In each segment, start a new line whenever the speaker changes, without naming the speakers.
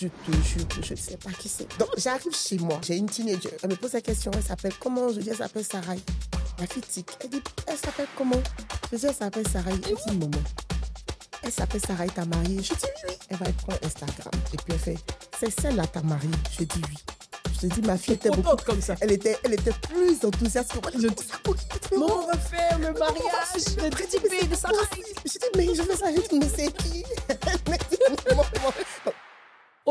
je te jure que je ne sais pas qui c'est. Donc, j'arrive chez moi, j'ai une teenager. Elle me pose la question, elle s'appelle comment Je dis, elle s'appelle Sarah. La fille tique. Elle dit, elle s'appelle comment Je dis, elle s'appelle Sarah. Elle dit, maman. Elle s'appelle Sarah, ta mariée Je dis, oui. Elle va être prendre Instagram. Et puis, elle fait, c'est celle-là, ta mariée Je dis, oui. Je dis, ma fille était beaucoup... comme ça. Elle était, elle était plus enthousiaste que moi. Je dis, mon on
faire le mariage de de Sarah. Je dis, mais je veux ça. Je mais qui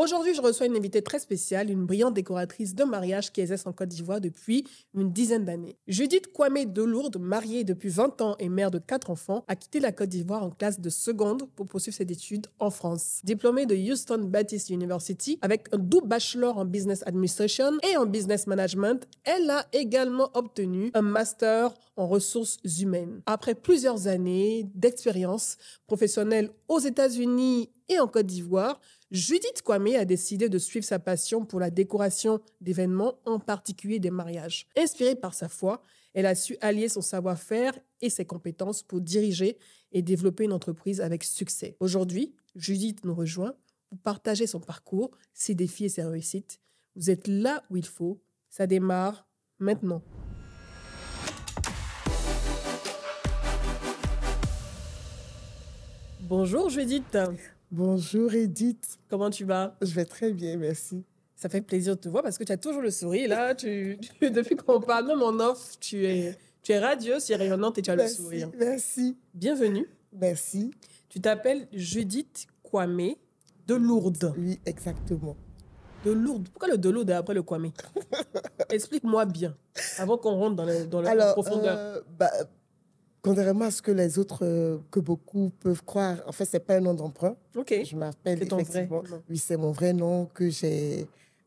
Aujourd'hui, je reçois une invitée très spéciale, une brillante décoratrice de mariage qui exerce en Côte d'Ivoire depuis une dizaine d'années. Judith Kwame Delourde, mariée depuis 20 ans et mère de 4 enfants, a quitté la Côte d'Ivoire en classe de seconde pour poursuivre ses études en France. Diplômée de Houston Baptist University avec un double bachelor en business administration et en business management, elle a également obtenu un master en ressources humaines. Après plusieurs années d'expérience professionnelle aux États-Unis et en Côte d'Ivoire, Judith Kwame a décidé de suivre sa passion pour la décoration d'événements, en particulier des mariages. Inspirée par sa foi, elle a su allier son savoir-faire et ses compétences pour diriger et développer une entreprise avec succès. Aujourd'hui, Judith nous rejoint pour partager son parcours, ses défis et ses réussites. Vous êtes là où il faut. Ça démarre maintenant. Bonjour Judith. Bonjour Edith. Comment tu vas Je vais très bien, merci. Ça fait plaisir de te voir parce que tu as toujours le sourire là. Tu, depuis qu'on parle, même en offre, tu es, tu es radieuse, et rayonnante et tu as le sourire. Merci. Bienvenue. Merci. Tu t'appelles Judith Kwame de Lourdes. Oui, exactement. De Lourdes. Pourquoi le de Lourdes après le Kwame Explique-moi bien avant qu'on rentre dans, dans la profondeur. Euh, bah,
Contrairement à ce que les autres, euh, que beaucoup peuvent croire, en fait, ce n'est pas un nom d'emprunt. Ok. Je m'appelle effectivement. Vrai. Oui, c'est mon vrai nom que j'ai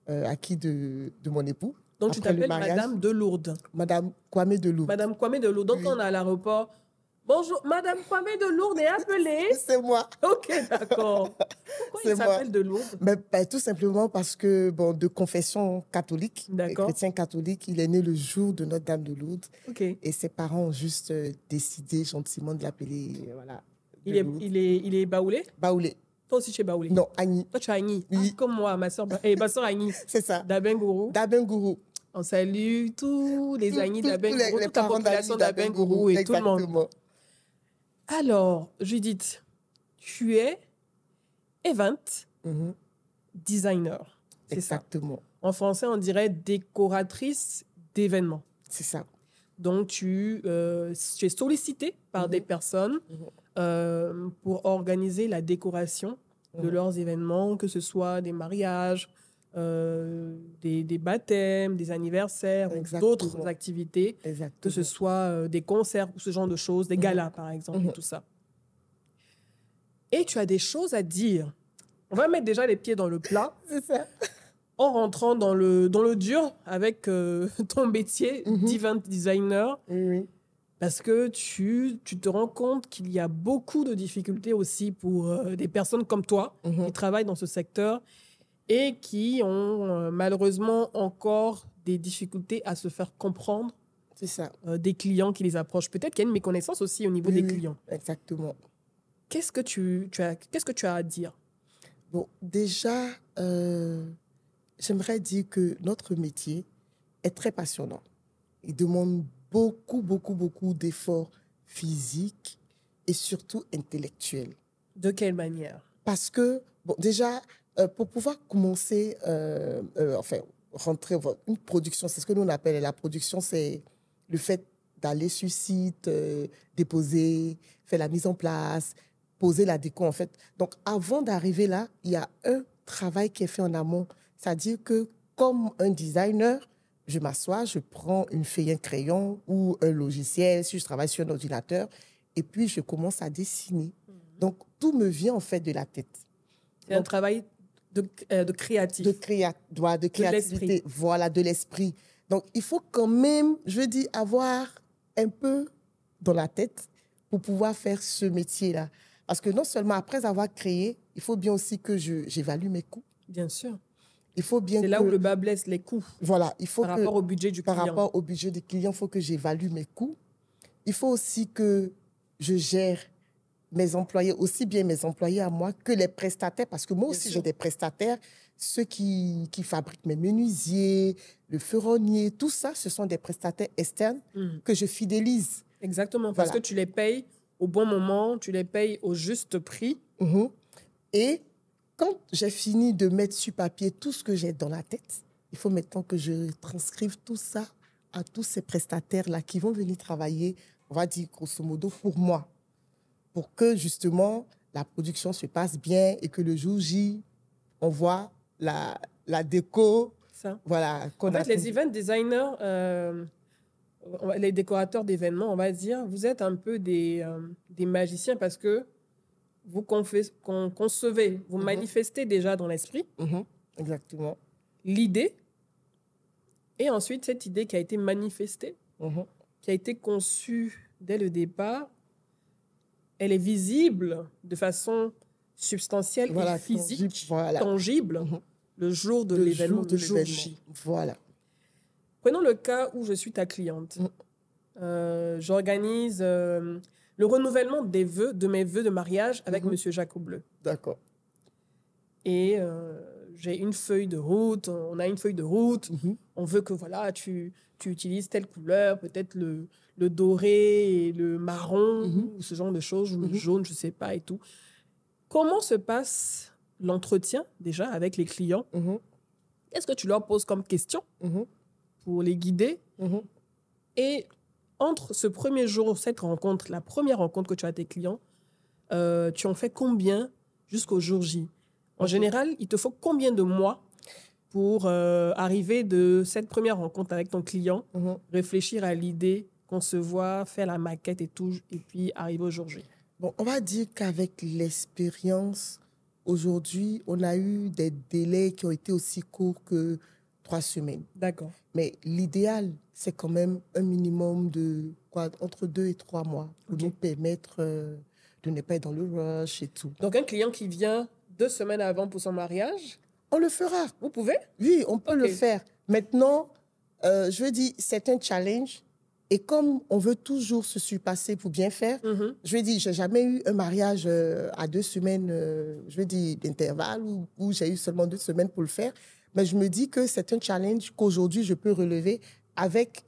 euh, acquis de, mon époux. Donc, tu t'appelles Madame de Lourdes.
Madame Kwame de Madame Kwame de Lourdes. Donc, on a à l'aéroport, Bonjour, Madame Kwame de Lourdes est appelée. C'est moi. Ok, d'accord. Pourquoi il s'appelle de Lourdes ben, ben,
Tout simplement parce que, bon, de confession catholique, chrétien catholique, il est né le jour de Notre-Dame de Lourdes. Okay. Et ses parents ont juste euh, décidé gentiment de l'appeler. Euh,
voilà, il, est, il, est, baoulé Baoulé. Toi aussi, tu es baoulé Non, Agni. Toi, tu es Agni. Ah, oui. comme moi, ma soeur, Et eh, ma soeur Agni. C'est ça. Dabengourou. Dabengourou. On salue tous les Agni d'Abengourou, toute la population d'Abengourou et tout le monde. Alors, Judith, tu es event mhm. designer. Exactement. En français, on dirait décoratrice d'événements. C'est ça. Donc, tu, euh, es sollicité par des mhm. personnes mhm. Euh, pour organiser la décoration de leurs événements, que ce soit des mariages, euh, des, baptêmes, des anniversaires, d'autres activités, que ce soit euh, des concerts ou ce genre de choses, des mhm. galas par exemple, mhm. tout ça. Et tu as des choses à dire. On va mettre déjà les pieds dans le plat. ça. En rentrant dans le, dans le dur avec euh, ton métier mhm. divin designer. parce que tu, tu, te rends compte qu'il y a beaucoup de difficultés aussi pour des personnes comme toi qui travaillent dans ce secteur et qui ont euh, malheureusement encore des difficultés à se faire comprendre c'est ça. Euh, des clients qui les approchent. Peut-être qu'il y a une méconnaissance aussi au niveau des clients. Exactement. Qu'est-ce que tu, as qu'est-ce que tu as à dire Bon, déjà,
euh, j'aimerais dire que notre métier est très passionnant. Il demande beaucoup, beaucoup, beaucoup d'efforts physiques et surtout intellectuels.
De quelle manière
Parce que, bon, déjà, euh, pour pouvoir commencer, euh, euh, enfin, rentrer une production, c'est ce que nous on appelle la production, c'est le fait d'aller sur site, déposer, faire la mise en place, poser la déco en fait. Donc avant d'arriver là, il y a un travail qui est fait en amont. C'est-à-dire que comme un designer, je m'assois, je prends une feuille, un crayon ou un logiciel, si je travaille sur un ordinateur, et puis je commence à dessiner. Mhm. Donc tout me vient en fait de la tête. C'est un travail euh, de, de créatif. créativité. voilà, de l'esprit. Donc, il faut quand même, je veux dire, avoir un peu dans la tête pour pouvoir faire ce métier-là. Parce que non seulement après avoir créé, il faut bien aussi que j'évalue mes coûts. Bien sûr. Il faut bien. C'est là où le bas blesse les coûts. Voilà, il faut par rapport au budget du par client. Par rapport au budget des clients il faut que j'évalue mes coûts. Il faut aussi que je gère mes employés, aussi bien mes employés à moi que les prestataires, parce que moi aussi j'ai des prestataires, ceux qui, fabriquent mes menuisiers, le ferronnier, tout ça, ce sont des prestataires externes hmm. que je fidélise.
Exactement, parce que tu les payes au bon moment, tu les payes au juste prix.
Mmh Et quand j'ai fini de mettre sur papier tout ce que j'ai dans la tête, il faut maintenant que je transcrive tout ça à tous ces prestataires-là qui vont venir travailler, on va dire grosso modo, pour moi pour que justement la production se passe bien et que le jour J, on voit la, la déco. Ça. Voilà. les
event designers, euh, les décorateurs d'événements, on va dire, vous êtes un peu des, euh, des magiciens parce que vous concevez, vous mhm. manifestez déjà dans l'esprit. Mhm. Exactement. L'idée. Et ensuite, cette idée qui a été manifestée, mhm. qui a été conçue dès le départ, elle est visible de façon substantielle et physique, tangible, mhm. le jour de l'événement, de jour Voilà. Prenons le cas où je suis ta cliente. Mhm. Euh, j'organise euh, le renouvellement des vœux, de mes vœux de mariage avec mhm. Monsieur Bleu. D'accord. Et euh, j'ai une feuille de route, on a une feuille de route, mhm. on veut que voilà, tu, tu utilises telle couleur, peut-être le, le, doré et le marron, mhm. ou ce genre de choses, ou le mhm. jaune, je sais pas, et tout. Comment se passe l'entretien déjà avec les clients Qu'est-ce que tu leur poses comme question pour les guider Et entre ce premier jour, cette rencontre, la première rencontre que tu as avec tes clients, euh, tu en fais combien jusqu'au jour J en général, il te faut combien de mois pour euh, arriver de cette première rencontre avec ton client, mhm. réfléchir à l'idée, concevoir, faire la maquette et tout, et puis arriver aujourd'hui Bon,
on va dire qu'avec l'expérience, aujourd'hui, on a eu des délais qui ont été aussi courts que trois semaines. D'accord. Mais l'idéal, c'est quand même un minimum de quoi, entre deux et trois mois pour nous permettre euh, de ne pas être dans le rush et tout.
Donc, un client qui vient deux semaines avant pour son mariage On
le fera. Vous pouvez Oui, on peut le faire. Maintenant, euh, je veux dire, c'est un challenge. Et comme on veut toujours se surpasser pour bien faire, mm-hmm. je veux dire, j'ai jamais eu un mariage euh, à deux semaines, euh, je veux dire, d'intervalle où, j'ai eu seulement deux semaines pour le faire. Mais je me dis que c'est un challenge qu'aujourd'hui, je peux relever avec,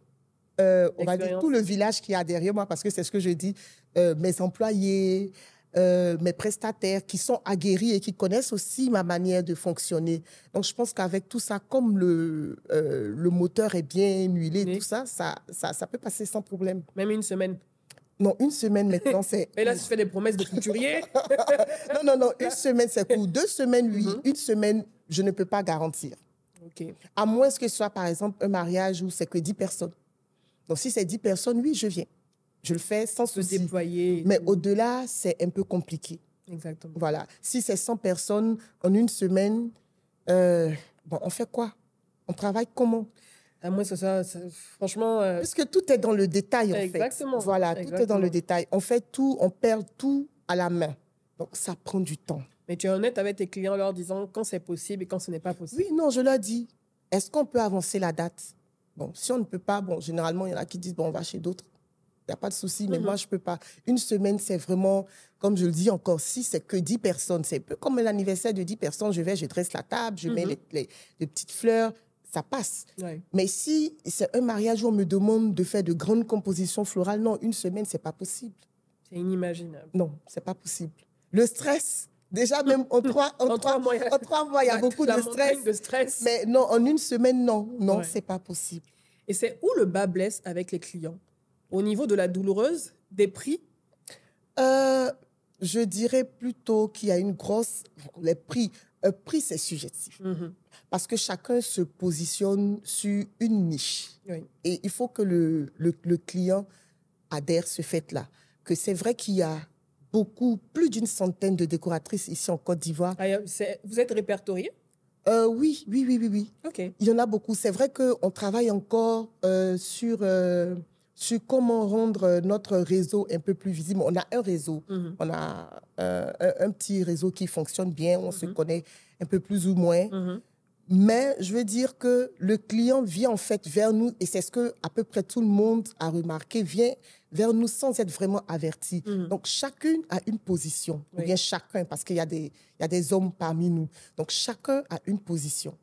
on va dire, tout le village qui a derrière moi, parce que c'est ce que je dis, mes employés, euh, mes prestataires qui sont aguerris et qui connaissent aussi ma manière de fonctionner. Donc, je pense qu'avec tout ça, comme le, euh, le moteur est bien huilé, tout ça ça, ça ça, peut passer sans problème. Même une semaine non, une semaine maintenant, c'est... Mais là, tu fais des promesses de couturier. non, non, non, une semaine, c'est court. Deux semaines, oui. Mhm. Une semaine, je ne peux pas garantir. ok À moins que ce soit, par exemple, un mariage où c'est que 10 personnes. Donc, si c'est dix personnes, oui, je viens je le fais sans se déployer. Mais au-delà, c'est un peu compliqué. Exactement. Voilà. Si c'est 100 personnes en une semaine, euh, bon, on fait quoi On travaille comment à moins que ça, franchement. Euh, Parce que tout est dans le détail, Exactement. Voilà, tout est dans le détail. On fait tout, on perd tout à la main. Donc, ça prend du temps.
Mais tu es honnête avec tes clients, leur disant quand c'est possible et quand ce
n'est pas possible. Oui, non, je leur dis est-ce qu'on peut avancer la date Bon, si on ne peut pas, bon, généralement, il y en a qui disent bon, on va chez d'autres. Il n'y a pas de souci, mais mhm. moi, je ne peux pas. Une semaine, c'est vraiment, comme je le dis encore, si c'est que 10 personnes, c'est peu comme l'anniversaire de 10 personnes, je vais, je dresse la table, je mets mhm. les, petites fleurs, ça passe. Mais si c'est un mariage où on me demande de faire de grandes compositions florales, non, une semaine, c'est pas possible.
C'est inimaginable.
Non, c'est pas possible. Le stress, Déjà, même en trois, en, mois, il y a beaucoup de
stress, Mais non, en une semaine, non. Non, n'est c'est pas possible. Et c'est où le bas blesse avec les clients au niveau de la douloureuse des prix Je
dirais plutôt qu'il y a une grosse... Les prix, un prix, c'est subjectif. Parce que chacun se positionne sur une niche. Et il faut que le, le, client adhère à ce fait-là. Que c'est vrai qu'il y a beaucoup, plus d'une centaine de décoratrices ici en Côte d'Ivoire.
vous êtes répertorié
oui, oui, oui, oui, oui. Il y en a beaucoup. C'est vrai qu'on travaille encore sur sur comment rendre euh, notre réseau un peu plus visible. On a un réseau, mhm. on a euh, un, petit réseau qui fonctionne bien, on se mhm. connaît un peu plus ou moins. Mhm. Mais je veux dire que le client vient en fait vers nous, et c'est ce que à peu près tout le monde a remarqué, vient vers nous sans être vraiment averti. Donc chacune a une position, ou bien chacun, parce qu'il y, a des, il y a des hommes parmi nous. Donc chacun a une position.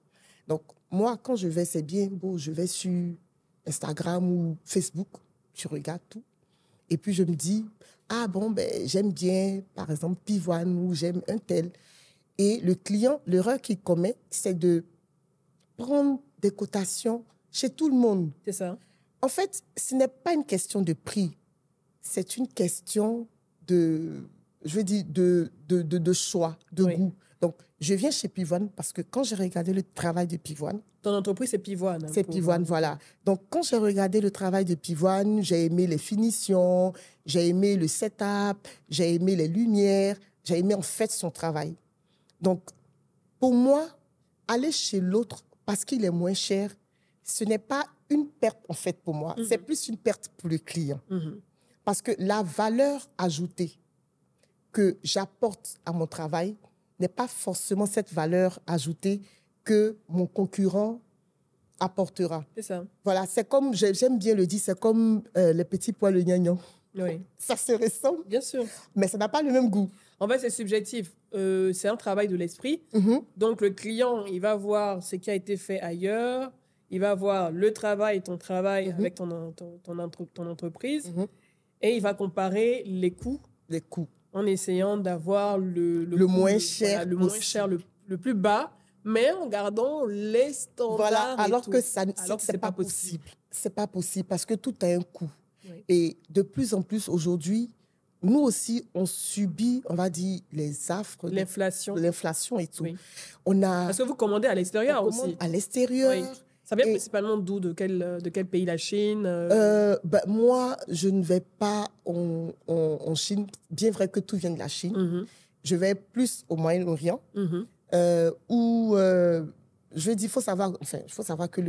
Donc moi, quand je vais, c'est bien beau, je vais sur Instagram ou Facebook, tu regardes tout. Et puis je me dis, ah bon, ben, j'aime bien, par exemple, Pivoine ou j'aime un tel. Et le client, l'erreur qu'il commet, c'est de prendre des cotations chez tout le monde. C'est ça. En fait, ce n'est pas une question de prix, c'est une question de, je veux de, de, choix, de goût. Donc, je viens chez Pivoine parce que quand j'ai regardé le travail de Pivoine.
Ton entreprise, c'est Pivoine. Hein, c'est Pivoine,
voilà. Donc, quand j'ai regardé le travail de Pivoine, j'ai aimé les finitions, j'ai aimé le setup, j'ai aimé les lumières, j'ai aimé en fait son travail. Donc, pour moi, aller chez l'autre parce qu'il est moins cher, ce n'est pas une perte en fait pour moi, mhm. c'est plus une perte pour le client. Mhm. Parce que la valeur ajoutée que j'apporte à mon travail, n'est pas forcément cette valeur ajoutée que mon concurrent apportera. C'est ça. Voilà, c'est comme, j'aime bien le dire, c'est comme euh, les petits pois le gnagnon.
Oui. Ça se ressemble. Bien sûr.
Mais ça n'a pas le même goût.
En fait, c'est subjectif. Euh, c'est un travail de l'esprit. Mm-hmm. Donc, le client, il va voir ce qui a été fait ailleurs. Il va voir le travail, ton travail mm-hmm. avec ton, ton, entreprise. Mm-hmm. Et il va comparer les coûts. Les coûts en essayant d'avoir le, le, moins cher, le moins cher, le, plus bas, mais en gardant les standards. Voilà, alors que ça, c'est pas, possible. possible. C'est pas possible parce
que tout a un coût. Et de plus en plus aujourd'hui, nous aussi, on subit,
on va dire, les affres. L'inflation. L'inflation et tout. On a... Parce que vous commandez à l'extérieur aussi. À l'extérieur. Oui. Ça vient principalement d'où de quel, de quel pays la Chine euh?
Euh, bah, Moi, je ne vais pas en, Chine, bien vrai que tout vient de la Chine. Mm-hmm. Je vais plus au Moyen-Orient, mm-hmm. euh, où je dis, faut savoir, enfin, faut savoir que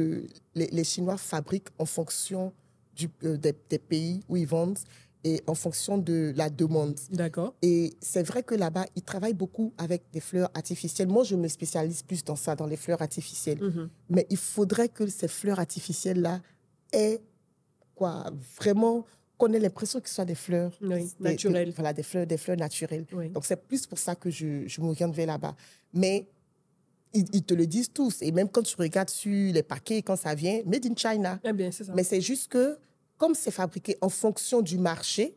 les, Chinois fabriquent en fonction du, des, pays où ils vendent et en fonction de la demande. D'accord. Et c'est vrai que là-bas, ils travaillent beaucoup avec des fleurs artificielles. Moi, je me spécialise plus dans ça, dans les fleurs artificielles. Mhm. Mais il faudrait que ces fleurs artificielles-là aient quoi Vraiment qu'on ait l'impression qu'elles soient des fleurs naturelles. voilà, des fleurs, des fleurs naturelles. Donc, c'est plus pour ça que je, je de vers là-bas. Mais ils, te le disent tous. Et même quand tu regardes sur les paquets, quand ça vient, Made in China. Eh bien, c'est ça. Mais c'est juste que comme c'est fabriqué en fonction du marché,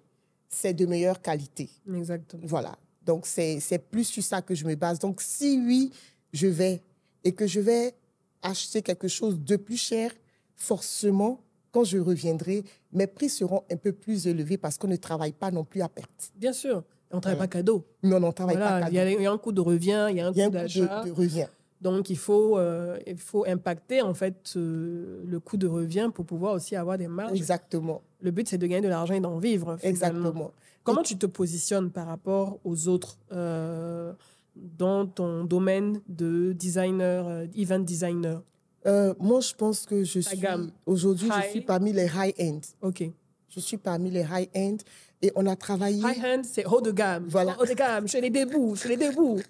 c'est de meilleure qualité. Exactement. Voilà. Donc, c'est plus sur ça que je me base. Donc, si oui, je vais et que je vais acheter quelque chose de plus cher, forcément, quand je reviendrai, mes prix seront un peu plus élevés parce qu'on ne travaille pas non plus à perte.
Bien sûr. On travaille pas cadeau.
Non, non, on ne travaille pas cadeau. Il y, a,
un coût de revient, il y a un, il coût, de, revient. Donc, il faut, euh, il faut impacter, en fait, euh, le coût de revient pour pouvoir aussi avoir des marges. Exactement. Le but, c'est de gagner de l'argent et d'en vivre. Exactement. Comment tu te positionnes par rapport aux autres euh, dans ton domaine de designer, event designer Moi, je pense que je suis... Aujourd'hui, je suis parmi les high-end.
OK. Je suis parmi les high-end et on a travaillé... High-end, c'est haut de gamme. Voilà.
Haut de gamme, chez les je suis les débuts.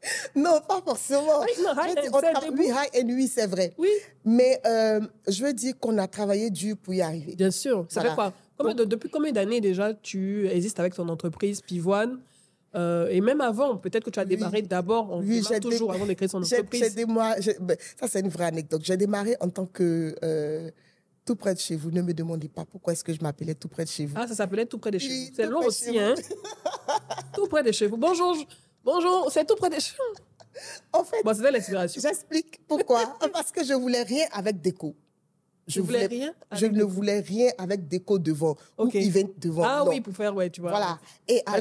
Non, pas forcément. Oui, ah, c'est vrai. Oui. Mais euh, je veux dire qu'on a travaillé dur pour y arriver.
Bien sûr. Ça fait quoi Depuis combien d'années déjà tu existes avec ton entreprise Pivoine euh, et même avant, peut-être que tu as démarré d'abord, en oui, démarre toujours avant de créer son entreprise.
démarré, ben, ça c'est une vraie anecdote. J'ai démarré en tant que euh, tout près de chez vous. Ne me demandez pas pourquoi est-ce que je m'appelais tout près de chez
vous. Ah, ça s'appelait tout près de chez vous. C'est long aussi, hein Tout près de chez vous. Bonjour, Bonjour, c'est tout près des champs. En fait, c'était
J'explique pourquoi. Parce que je voulais rien avec déco. Je ne voulais, rien je ne voulais rien avec déco devant ou devant. Ah oui, pour faire, ouais, tu vois. Voilà. Et à,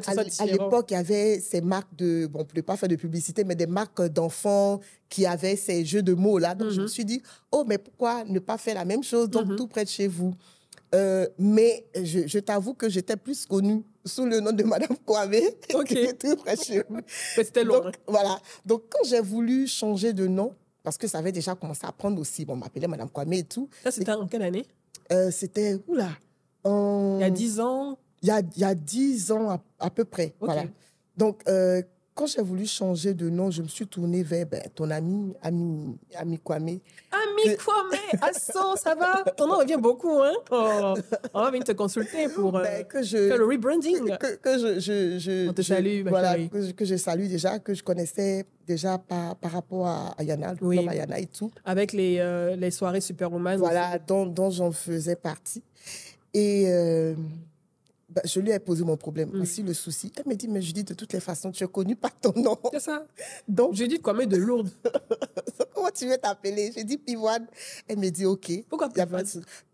l'époque, il y avait ces marques de, bon, on ne pouvait pas faire de publicité, mais des marques d'enfants qui avaient ces jeux de mots là. Donc je me mhm. suis dit, oh, mais pourquoi ne pas faire la même chose, donc mhm. tout près de chez vous. Euh, mais je, je t'avoue que j'étais plus connue sous le nom de Madame Kwame, OK. très près C'était Londres. voilà. Donc, quand j'ai voulu changer de nom, parce que ça avait déjà commencé à prendre aussi, bon, on m'appelait Madame Kwame et tout. Ça, c'était en quelle année euh, C'était, oula, en... Il y a 10 ans Il y a, il 10 ans à, peu près, voilà. Donc, euh, quand j'ai voulu changer de nom, je me suis tournée vers ben, ton ami,
ami, ami Kwame. Ami euh, Kwame, ça va Ton nom revient beaucoup, hein oh, On va venir te consulter pour euh, ben, que le rebranding. Que, je, On te
salue, Que, je déjà, que je connaissais déjà par, rapport à, Yana, Yana et tout.
Avec les, soirées euh, les soirées Voilà, dont, dont j'en faisais partie.
Et... Bah, je lui ai posé mon problème, mm. aussi le souci. Elle me dit, mais Judith, de toutes les façons, tu es connue pas ton nom. C'est ça. Donc, Judith, quoi, mais de lourde. Comment tu veux t'appeler J'ai dit Pivoine. Elle me dit, OK. Pourquoi Pivoine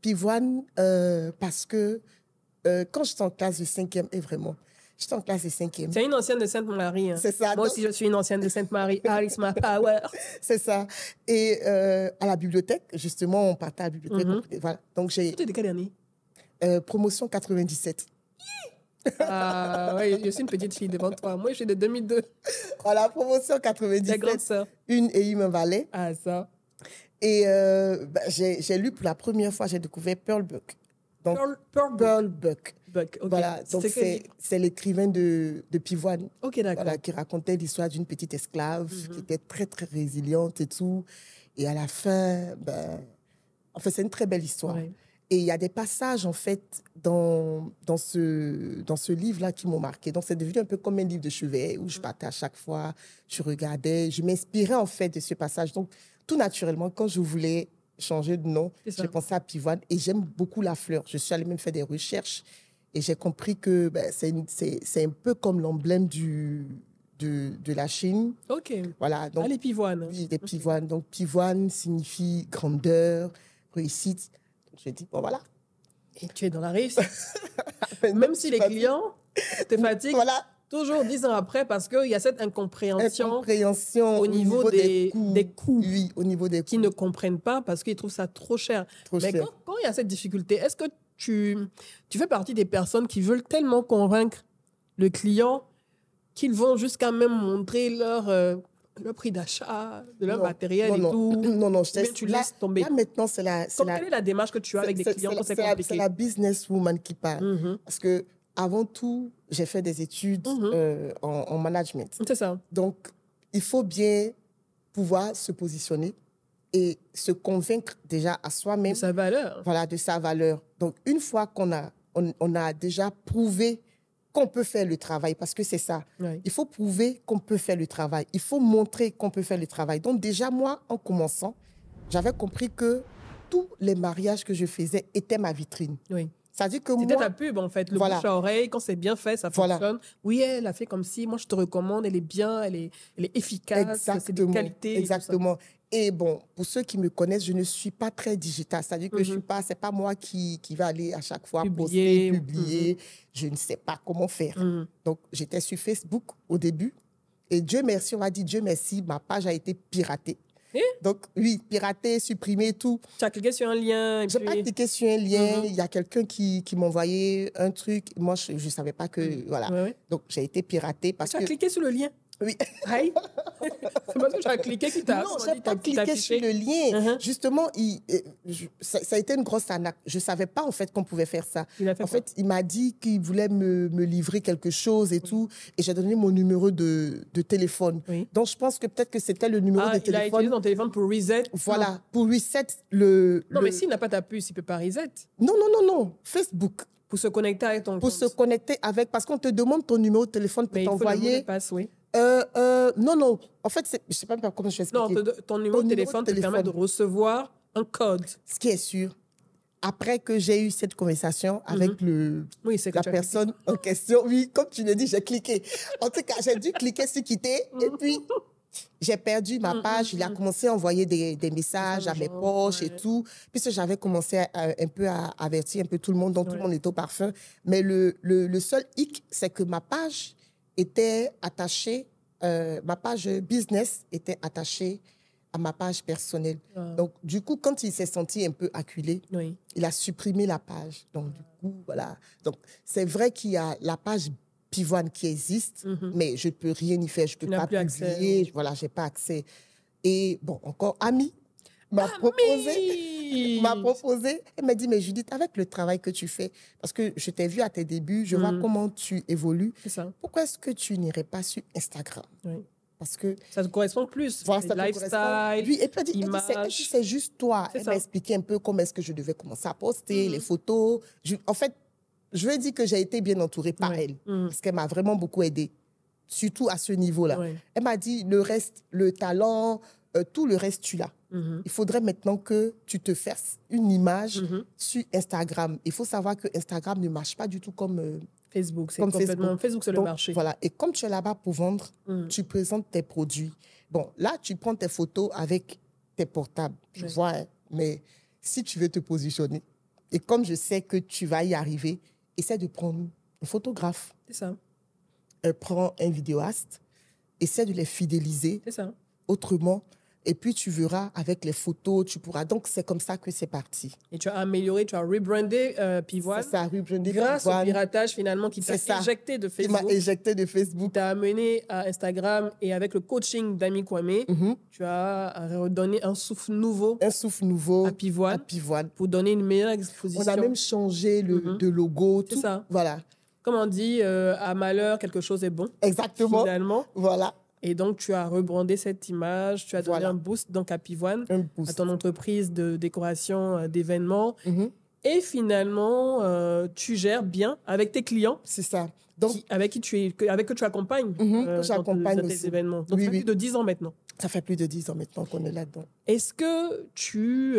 Pivoine, euh, parce que euh, quand je suis en classe de cinquième, et vraiment, je suis en classe de cinquième.
e C'est une ancienne de Sainte-Marie. Hein. C'est ça. Moi aussi, je suis une ancienne de Sainte-Marie. Alice ma power. C'est ça.
Et euh, à la bibliothèque, justement, on partait à la bibliothèque. Mm-hmm. Voilà. Donc, j'ai... Tu étais de quelle année Promotion 97.
Euh, je suis une petite fille devant toi. Moi, je suis de 2002. voilà la promotion 97. Une et une valait.
Ah, ça. Et euh, bah, j'ai lu pour la première fois, j'ai découvert Pearl Buck. Donc, Pearl, Buck. Buck. Voilà, c'est l'écrivain de, Pivoine OK, voilà, qui racontait l'histoire d'une petite esclave mm-hmm. qui était très, très résiliente et tout. Et à la fin, ben, fait c'est une très belle histoire. Ouais. Et il y a des passages, en fait, dans, dans ce, dans ce livre-là qui m'ont marqué. Donc, c'est devenu un peu comme un livre de chevet où je mm. partais à chaque fois, je regardais, je m'inspirais, en fait, de ce passage. Donc, tout naturellement, quand je voulais changer de nom, j'ai pensé à Pivoine et j'aime beaucoup la fleur. Je suis allée même faire des recherches et j'ai compris que ben, c'est un peu comme l'emblème du, de, de, la Chine. OK. Voilà. Donc, ah, les pivoines. les pivoines. Donc, pivoine signifie grandeur, réussite. J'ai dit, bon, voilà.
Et tu es dans la rive. Même si les clients te fatiguent. Toujours dix ans après, parce qu'il y a cette incompréhension, au, niveau, des, des, coûts. oui, au niveau des Qui ne comprennent pas parce qu'ils trouvent ça trop cher. Mais quand il y a cette difficulté, est-ce que tu, tu fais partie des personnes qui veulent tellement convaincre le client qu'ils vont jusqu'à même montrer leur euh, le prix d'achat, de leur matériel et tout. Non,
non, je laisse, tu là, tomber. Là,
maintenant, c'est la, Quelle est la démarche que tu as avec des clients C'est la, la
businesswoman qui parle. Mm-hmm. Parce que, avant tout, j'ai fait des études mm-hmm. euh, en, management. C'est ça. Donc, il faut bien pouvoir se positionner et se convaincre déjà à soi-même. De sa valeur. Voilà, de sa valeur. Donc, une fois qu'on a, on a déjà prouvé qu'on peut faire le travail, parce que c'est ça. Il faut prouver qu'on peut faire le travail. Il faut montrer qu'on peut faire le travail. Donc déjà, moi, en commençant, j'avais compris que tous les mariages que je faisais étaient ma vitrine.
Oui. C'est-à-dire que C'était ta pub, en fait. Le bouche à oreille, quand c'est bien fait, ça fonctionne. Oui, elle a fait comme si, moi, je te recommande, elle est bien, elle est, elle est efficace, c'est de qualité. Exactement.
Et bon, pour ceux qui me connaissent, je ne suis pas très digitale. C'est-à-dire que je ne je suis mhm. pas, c'est pas moi qui, qui va aller à chaque fois poster, publier. Mhm. Je ne sais pas comment faire. Mhm. Donc, j'étais sur Facebook au début. Et Dieu merci, on m'a dit Dieu merci, ma page a été piratée. Donc, oui, piratée, supprimée, tout. Tu as cliqué sur un lien. Je n'ai pas cliqué sur un lien. Il y a quelqu'un qui, qui m'envoyait un truc. Moi, je ne savais pas que. Voilà. Donc, j'ai été piratée parce que. Tu as cliqué sur le lien oui. c'est
parce que j'ai cliqué qui t'a. Non, j'ai pas cliqué sur le
lien. Uh-huh. Justement, il, euh, ça, a été une grosse arnaque. Je savais pas en fait qu'on pouvait faire ça. en fait, il m'a dit qu'il voulait me, me, livrer quelque chose et tout, et j'ai donné mon numéro de, de téléphone. Donc je pense que peut-être que c'était le numéro ah, de téléphone. Il a utilisé ton
téléphone pour reset. Voilà, pour reset le. Non, mais s'il n'a pas ta puce, il peut pas reset. Non, non, non, non. Facebook. Pour se connecter avec ton. Pour se connecter avec, parce qu'on te demande ton numéro de téléphone pour t'envoyer. Oui.
Euh, euh, non, non. En fait, je ne sais pas comment je vais expliquer. Non, ton, numéro de téléphone, te permet de recevoir un code. Ce qui est sûr, après que j'ai eu cette conversation avec mhm. le, la personne en question, oui, comme tu l'as dis, j'ai cliqué. En tout cas, j'ai dû cliquer sur quitter et mhm. puis j'ai perdu ma mhm, page. Il a commencé à envoyer des, messages à mes poches et tout, puisque j'avais commencé un peu à avertir un peu tout le monde, donc tout le monde était au parfum. Mais le, le, le seul hic, c'est que ma page était attachée, euh, ma page business était attachée à ma page personnelle. Ah. Donc, du coup, quand il s'est senti un peu acculé, il a supprimé la page. Donc, du ah. coup, voilà. Donc, c'est vrai qu'il y a la page pivoine qui existe, mhm. mais je ne peux rien y faire. Je ne peux pas publier. Voilà, je n'ai pas accès. Et bon, encore Ami m'a proposé, m'a proposé, elle m'a dit, mais Judith, avec le travail que tu fais, parce que je t'ai vu à tes débuts, je vois mm. comment tu évolues, ça. pourquoi est-ce que tu n'irais pas sur Instagram oui. Parce que
ça te correspond plus. Voilà, ça lifestyle, Lui, et
puis elle dit, c'est juste toi. Elle m'a expliqué un peu comment est-ce que je devais commencer à poster mm. les photos. en fait, je veux dire que j'ai été bien entourée par elle, mm. parce qu'elle m'a vraiment beaucoup aidée, surtout à ce niveau-là. Elle m'a dit, le reste, le talent, euh, tout le reste, tu l'as. Mm-hmm. Il faudrait maintenant que tu te fasses une image mm-hmm. sur Instagram. Il faut savoir que Instagram ne marche pas du tout comme euh, Facebook. C'est complètement Facebook, c'est le marché. Voilà. Et comme tu es là-bas pour vendre, mm. tu présentes tes produits. Bon, là, tu prends tes photos avec tes portables. Je vois, hein. mais si tu veux te positionner, et comme je sais que tu vas y arriver, essaie de prendre un photographe. C'est ça. Euh, prends un vidéaste, essaie de les fidéliser. C'est ça. Autrement, et puis tu verras avec les photos, tu pourras. Donc c'est comme ça que c'est parti.
Et tu as amélioré, tu as rebrandé euh, Ça, ça rebrandé Grâce au piratage finalement qui t'a éjecté de Facebook. Qui m'a éjecté de Facebook. T'as amené à Instagram et avec le coaching d'Ami Kwame, mhm. tu as redonné un souffle nouveau. Un souffle nouveau. À Pivoine. Pour donner une meilleure exposition. On a même changé le, mhm. de logo. Tout ça. Voilà comme on dit, euh, à malheur, quelque chose est bon. Exactement. Finalement. Voilà. Et donc, tu as rebrandé cette image, tu as donné un boost dans à Pivoine, à ton entreprise de décoration euh, d'événements. Mhm. Et finalement, euh, tu gères bien avec tes clients. C'est ça. Donc, avec qui tu es, avec que tu accompagnes. Mm j'accompagne aussi. événements. Donc, ça fait plus de 10 ans maintenant. Ça fait plus de 10 ans maintenant qu'on est là-dedans. Est-ce que tu,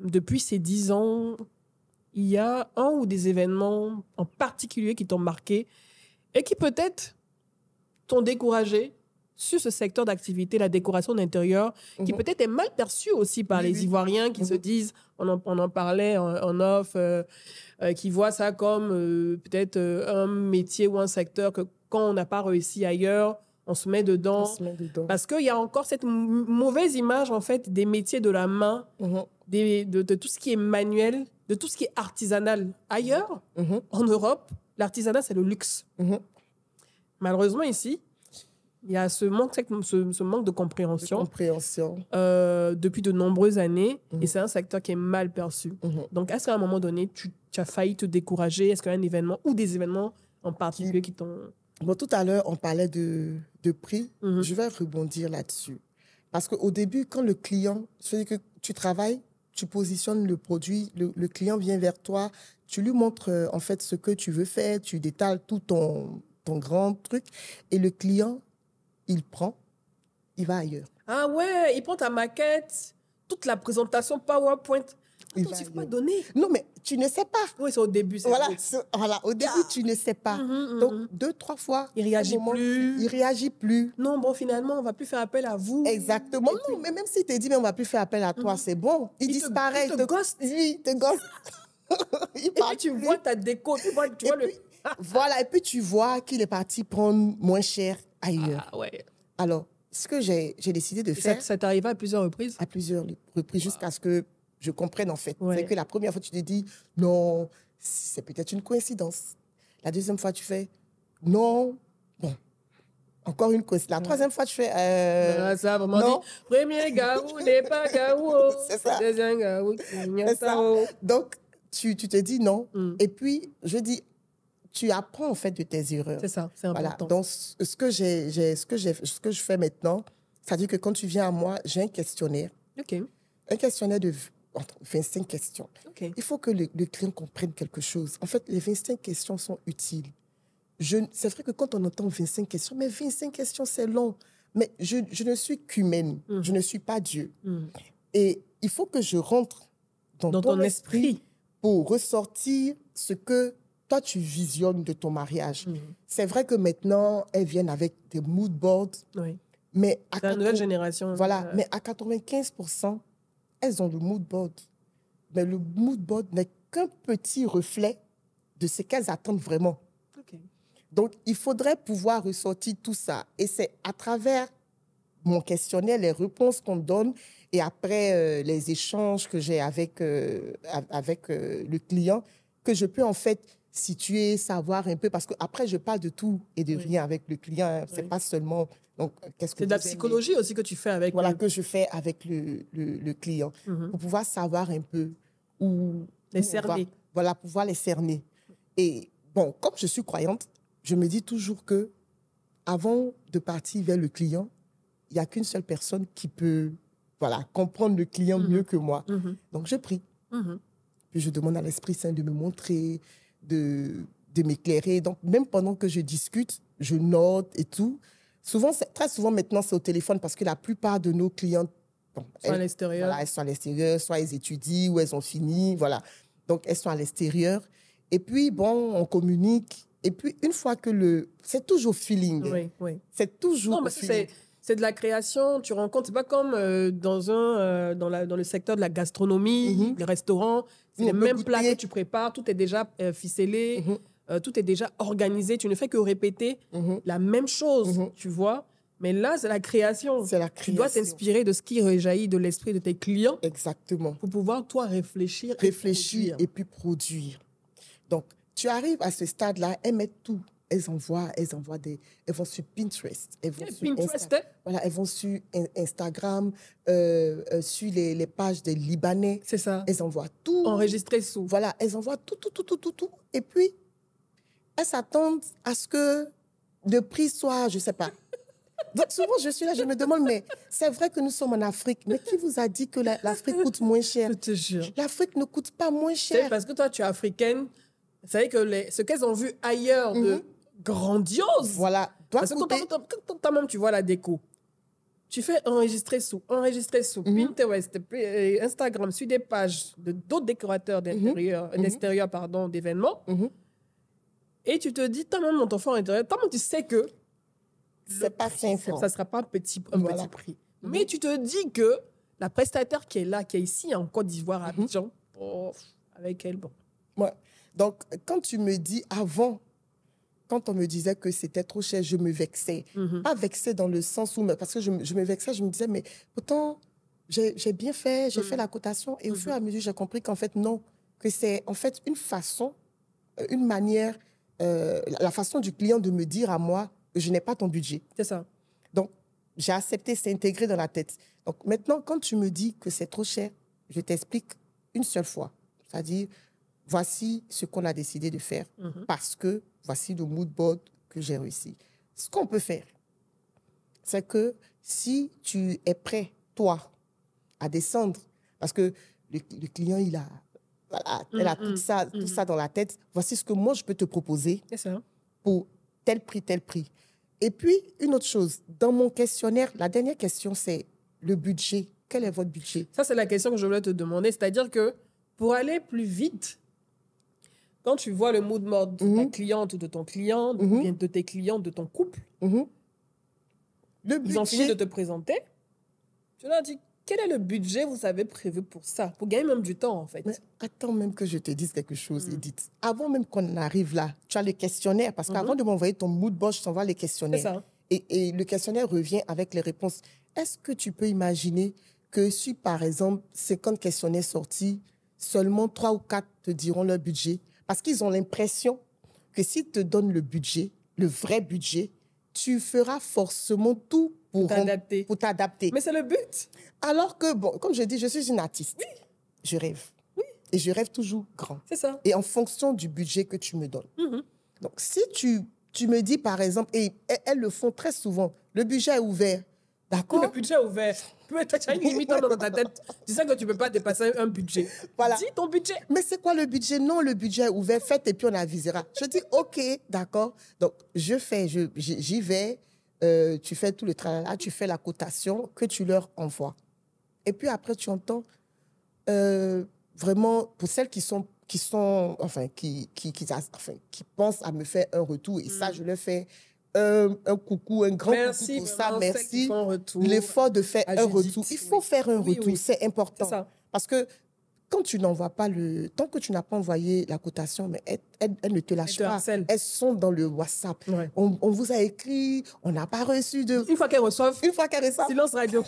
depuis ces 10 ans, il y a un ou des événements en particulier qui t'ont marqué et qui peut-être t'ont découragé sur ce secteur d'activité, la décoration d'intérieur, qui mhm. peut-être est mal perçue aussi par les Ivoiriens qui se mhm. disent, on en, parlait en, offre off, euh, euh, qui voient ça comme euh, peut-être un métier ou un secteur que quand on n'a pas réussi ailleurs, on se met dedans. Parce qu'il y a encore cette mauvaise image, en fait, des métiers de la main, mhm. de, tout ce qui est manuel, de tout ce qui est artisanal. Ailleurs, en Europe, l'artisanat, c'est le luxe. Malheureusement, ici, il y a ce manque, manque de compréhension, euh, depuis de nombreuses années et mhm. c'est un secteur qui est mal perçu. Mhm. Donc, est-ce qu'à un moment donné, tu, as failli te décourager Est-ce qu'il y a un événement ou des événements en particulier qui, t'ont... Bon, tout à l'heure, on parlait de, prix. Mhm. Je vais rebondir là-dessus. Parce qu'au début, quand le
client, cest que tu travailles, tu positionnes le produit, le, client vient vers toi, tu lui montres euh, en fait ce que tu veux faire, tu détales tout ton, ton grand truc
et le client il prend, il va ailleurs. Ah ouais, il prend ta maquette, toute la présentation PowerPoint. Il tu pas donner. Non, mais tu ne sais pas. Oui, c'est au début. Voilà,
voilà, au début, ah. tu ne sais pas. Mhm, mhm, Donc, mhm. deux, trois fois. Il réagit plus. Il réagit plus. Non, bon, finalement, on va plus faire appel à vous. Exactement. non, mais même s'il tu dit, mais on va plus faire appel à toi, c'est bon. Il, disparaît. il te, te Oui, il te ghost. et puis, tu vois ta déco. Tu vois, tu vois le... voilà, et puis tu vois qu'il est parti prendre moins cher ah, Alors, ce que j'ai décidé de faire. Ça, ça à plusieurs reprises À plusieurs reprises, jusqu'à ce que je comprenne en fait. C'est que la première fois, tu te dis, non, c'est peut-être une coïncidence. La deuxième fois, tu fais, non, bon, encore une coïncidence. La troisième fois, tu fais, non, euh, ça vraiment non.
premier gaou
n'est pas gaou. Oh. c'est ça. Deuxième gaou, oh. Donc, tu, te dis non. Mm. Et puis, je dis, tu apprends en fait de tes erreurs. C'est ça, c'est important. Voilà. Donc, ce que, j'ai, ce, que ce que je fais maintenant, c'est-à-dire que quand tu viens à moi, j'ai un questionnaire. OK. Un questionnaire de 25 questions. Il faut que le, le, client comprenne quelque chose. En fait, les 25 questions sont utiles. c'est vrai que quand on entend 25 questions, mais 25 questions, c'est long. Mais je, je ne suis qu'humaine. Mm. Je ne suis pas Dieu. Mm. Et il faut que je rentre dans, ton, esprit pour ressortir ce que toi, tu visionnes de ton mariage. Mhm. C'est vrai que maintenant, elles viennent avec des mood boards. Oui. Mais
à la nouvelle génération. Voilà, euh, mais
à 95%, elles ont le mood board. Mais le mood board n'est qu'un petit reflet de ce qu'elles attendent vraiment. Donc, il faudrait pouvoir ressortir tout ça. Et c'est à travers mon questionnaire, les réponses qu'on donne et après euh, les échanges que j'ai avec, euh, avec le client que je peux en fait situer, savoir un peu, parce que après je parle de tout et de rien avec le client. C'est pas seulement. Donc, qu'est-ce que C'est de la psychologie aussi que tu fais avec. Voilà, que je fais avec le, client. Mhm. Pour pouvoir savoir un peu ou Les cerner. voilà, pouvoir les cerner. Et bon, comme je suis croyante, je me dis toujours que avant de partir vers le client, il y a qu'une seule personne qui peut voilà, comprendre le client mhm. mieux que moi. Mhm. Donc, je prie. Puis je demande à l'Esprit Saint de me montrer, de, de m'éclairer. Donc, même pendant que je discute, je note et tout. Souvent, très souvent maintenant, c'est au téléphone parce que la plupart de nos clients... Bon, à l'extérieur. Voilà, elles sont à l'extérieur, soit elles étudient ou elles ont fini, voilà. Donc, elles sont à l'extérieur. Et puis, bon, on communique. Et puis, une fois que le. C'est toujours feeling. Oui,
oui. C'est toujours. c'est de la création. Tu rencontres. C'est pas comme euh, dans, un, euh, dans, la, dans le secteur de la gastronomie, mm-hmm. les restaurants les mêmes plats que tu prépares, tout est déjà euh, ficelé, mm-hmm. euh, tout est déjà organisé. Tu ne fais que répéter mm-hmm. la même chose, mm-hmm. tu vois. Mais là, c'est la création. C'est la création. Tu dois t'inspirer de ce qui rejaillit de l'esprit de tes clients. Exactement. Pour pouvoir, toi, réfléchir. Réfléchir et, puis produire.
Donc, tu arrives à ce stade-là, elle tout elles envoient, elles envoient des, elles vont sur Pinterest, elles vont, sur, hein. voilà, elles vont sur Instagram, euh, euh, sur les, les, pages des Libanais. C'est ça. Elles envoient
tout. Enregistré sous. Voilà, elles envoient tout,
tout, tout, tout, tout, tout. Et puis, elles s'attendent à ce que le prix soit, je sais pas. Donc souvent, je suis là, je me demande, mais c'est vrai que nous sommes en Afrique, mais qui vous a dit que l'Afrique coûte moins cher Je te jure. L'Afrique ne coûte pas moins cher. parce
que toi, tu es africaine. C'est que les, ce qu'elles ont vu ailleurs de mm-hmm grandiose. Voilà. toi, même tu vois la déco. Tu fais enregistrer sous, enregistrer sous mhm. Pinterest, euh, Instagram, sur des pages de d'autres décorateurs mhm. d'intérieur, mhm. d'extérieur, pardon, d'événements. Et tu te dis, toi-même, dans ton intérieur, tu sais que. C'est pas 500. Ça ne sera pas un petit, prix. Mais tu te dis que la prestataire qui est là, qui est ici en Côte d'Ivoire, à oh, avec elle, bon.
Donc, quand tu me dis avant quand on me disait que c'était trop cher, je me vexais. Mhm. Pas vexé dans le sens où, parce que je, me vexais, je me disais, mais pourtant, j'ai bien fait, j'ai fait mhm. la cotation. Et au mhm. fur et à mesure, j'ai compris qu'en fait, non, que c'est en fait une façon, euh, une manière, euh, la façon du client de me dire à moi, je n'ai pas ton budget. C'est ça. Donc, j'ai accepté, c'est intégré dans la tête. Donc, maintenant, quand tu me dis que c'est trop cher, je t'explique une seule fois. C'est-à-dire, voici ce qu'on a décidé de faire parce que voici le mood board que j'ai réussi. Ce qu'on peut faire, c'est que si tu es prêt, toi, à descendre, parce que le, client, il a, mm, mm, tout, ça, mm. tout ça dans la tête, voici ce que moi, je peux te proposer ça. pour tel prix, tel prix. Et puis, une autre chose, dans mon questionnaire, la dernière question, c'est le budget. Quel est votre
budget Ça, c'est la question que je voulais te demander. C'est-à-dire que pour aller plus vite, quand tu vois le mood mort de ta mhm. cliente ou de ton client, mhm. de tes clients, de ton couple, mhm. le ils ont fini de te présenter, tu leur dis quel est le budget vous avez prévu pour ça, pour gagner même du temps en fait. attends même que je te dise quelque chose, hmm. Edith.
Avant même qu'on arrive là, tu as le questionnaire, parce qu'avant de m'envoyer ton mood board, je t'envoie les questionnaires. Et, et le questionnaire revient avec les réponses. Est-ce que tu peux imaginer que si par exemple 50 questionnaires sortis, seulement 3 ou 4 te diront leur budget, parce qu'ils ont l'impression que s'ils te donnent le budget, le vrai budget, tu feras forcément tout pour t'adapter. Pour t'adapter. Mais c'est le but. Alors que, bon, comme je dis, je suis une artiste. Je rêve. Oui. Et je rêve toujours grand. C'est ça. Et en fonction du budget que tu me donnes. Mm-hmm. Donc, si tu, tu me dis, par exemple, et elles le font très souvent, le budget est ouvert, D'accord. Le budget ouvert. tu as une limite dans ta tête.
Tu sais que tu ne peux pas dépasser un budget.
Voilà. Dis ton budget. Mais c'est quoi le budget Non, le budget est ouvert. Faites et puis on avisera. Je dis, OK, d'accord. Donc, je fais, j'y vais. Euh, tu fais tout le là, Tu fais la cotation que tu leur envoies. Et puis après, tu entends euh, vraiment, pour celles qui sont qui sont enfin qui qui, qui, enfin, qui pensent à me faire un retour et ça mm. je le fais un, coucou, un grand coucou pour ça. Merci. L'effort de faire un retour. Il faut faire un retour, c'est important. Parce que quand tu n'envoies pas le. Tant que tu n'as pas envoyé la cotation, mais elles, ne te lâchent pas. Elles sont dans le WhatsApp. On, vous a écrit, on n'a pas reçu de. Une fois qu'elles reçoivent. Une fois qu'elles reçoivent. Silence radio.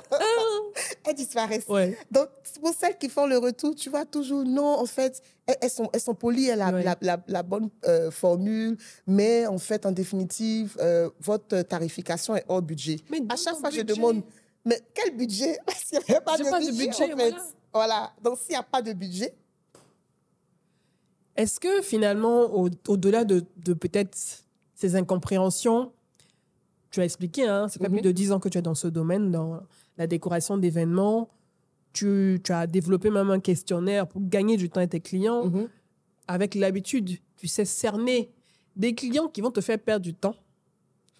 elles disparaissent. Donc, pour celles qui font le retour, tu vois toujours, non, en fait, elles, sont, elles sont polies, elles ont la, bonne euh, formule, mais en fait, en définitive, euh, votre tarification est hors budget. à chaque fois, je demande, mais quel budget Parce pas, de, budget, en fait. Voilà. Donc, s'il n'y a pas de budget.
Est-ce que finalement, au, delà de, peut-être ces incompréhensions, tu as expliqué, c'est hein, pas mhm. plus de 10 ans que tu es dans ce domaine, dans la décoration d'événements, tu, as développé même un questionnaire pour gagner du temps à tes clients. Mhm. Avec l'habitude, tu sais cerner des clients qui vont te faire perdre du temps.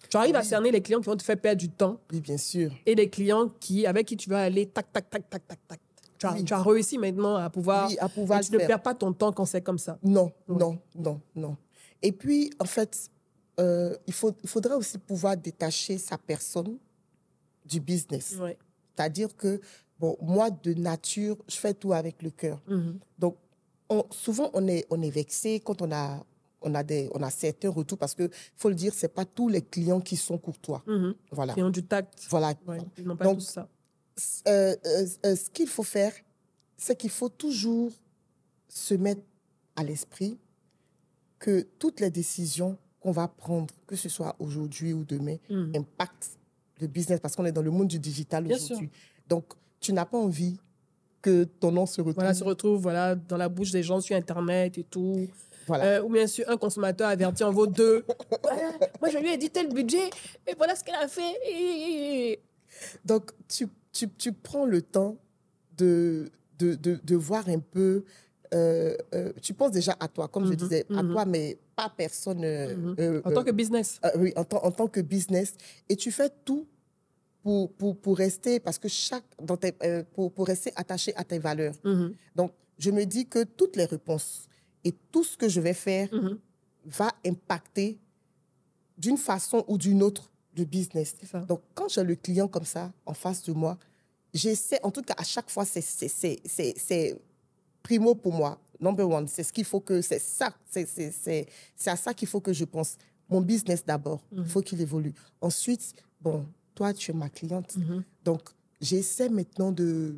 Tu arrives à cerner les clients qui vont te faire perdre du temps. Oui, bien sûr. Et les clients qui, avec qui tu vas aller tac, tac, tac, tac, tac, tac. Tu as, réussi maintenant à pouvoir. tu ne perds pas ton temps quand c'est comme ça. Non, non, non, non. Et puis, en fait, euh, il,
faudrait aussi pouvoir détacher sa personne du business. C'est-à-dire que, bon, moi, de nature, je fais tout avec le cœur. Mhm. Donc, souvent, on est, on est vexé quand on a on a des on a certains retours parce que faut le dire c'est pas tous les clients qui sont courtois mhm. voilà qui ont du tact voilà ouais, pas donc ça. Euh, euh, euh, ce qu'il faut faire, c'est qu'il faut toujours se mettre à l'esprit que toutes les décisions qu'on va prendre, que ce soit aujourd'hui ou demain, hmm. impactent le business parce qu'on est dans le monde du digital aujourd'hui. Donc,
tu n'as pas envie que ton nom se retrouve. Voilà, se retrouve voilà, dans la bouche des gens sur Internet et tout. Voilà. ou bien sûr, un consommateur averti en vaut deux. Moi, je lui ai dit tel budget, et voilà ce qu'elle a fait. Donc, tu tu, tu
prends le temps de, de, de, voir un peu. Euh, euh, tu penses déjà à toi, comme je mhm, disais, à mhm. toi, mais pas personne. Euh, mhm. en tant que business. Ah oui, en, en, tant que business. Et tu fais tout pour, pour, pour rester, parce que chaque, dans tes, pour, pour, rester attaché à tes valeurs. Donc, je me dis que toutes les réponses et tout ce que je vais faire va impacter d'une façon ou d'une autre de business. Donc, quand j'ai le client comme ça en face de moi, j'essaie, en tout cas, à chaque fois, c'est primo pour moi. Number one, c'est ce qu'il faut que, c'est ça, c'est à ça qu'il faut que je pense. Mon business d'abord, faut il mhm. faut qu'il évolue. Ensuite, bon, toi, tu es ma cliente. Mhm. Donc, j'essaie
maintenant de,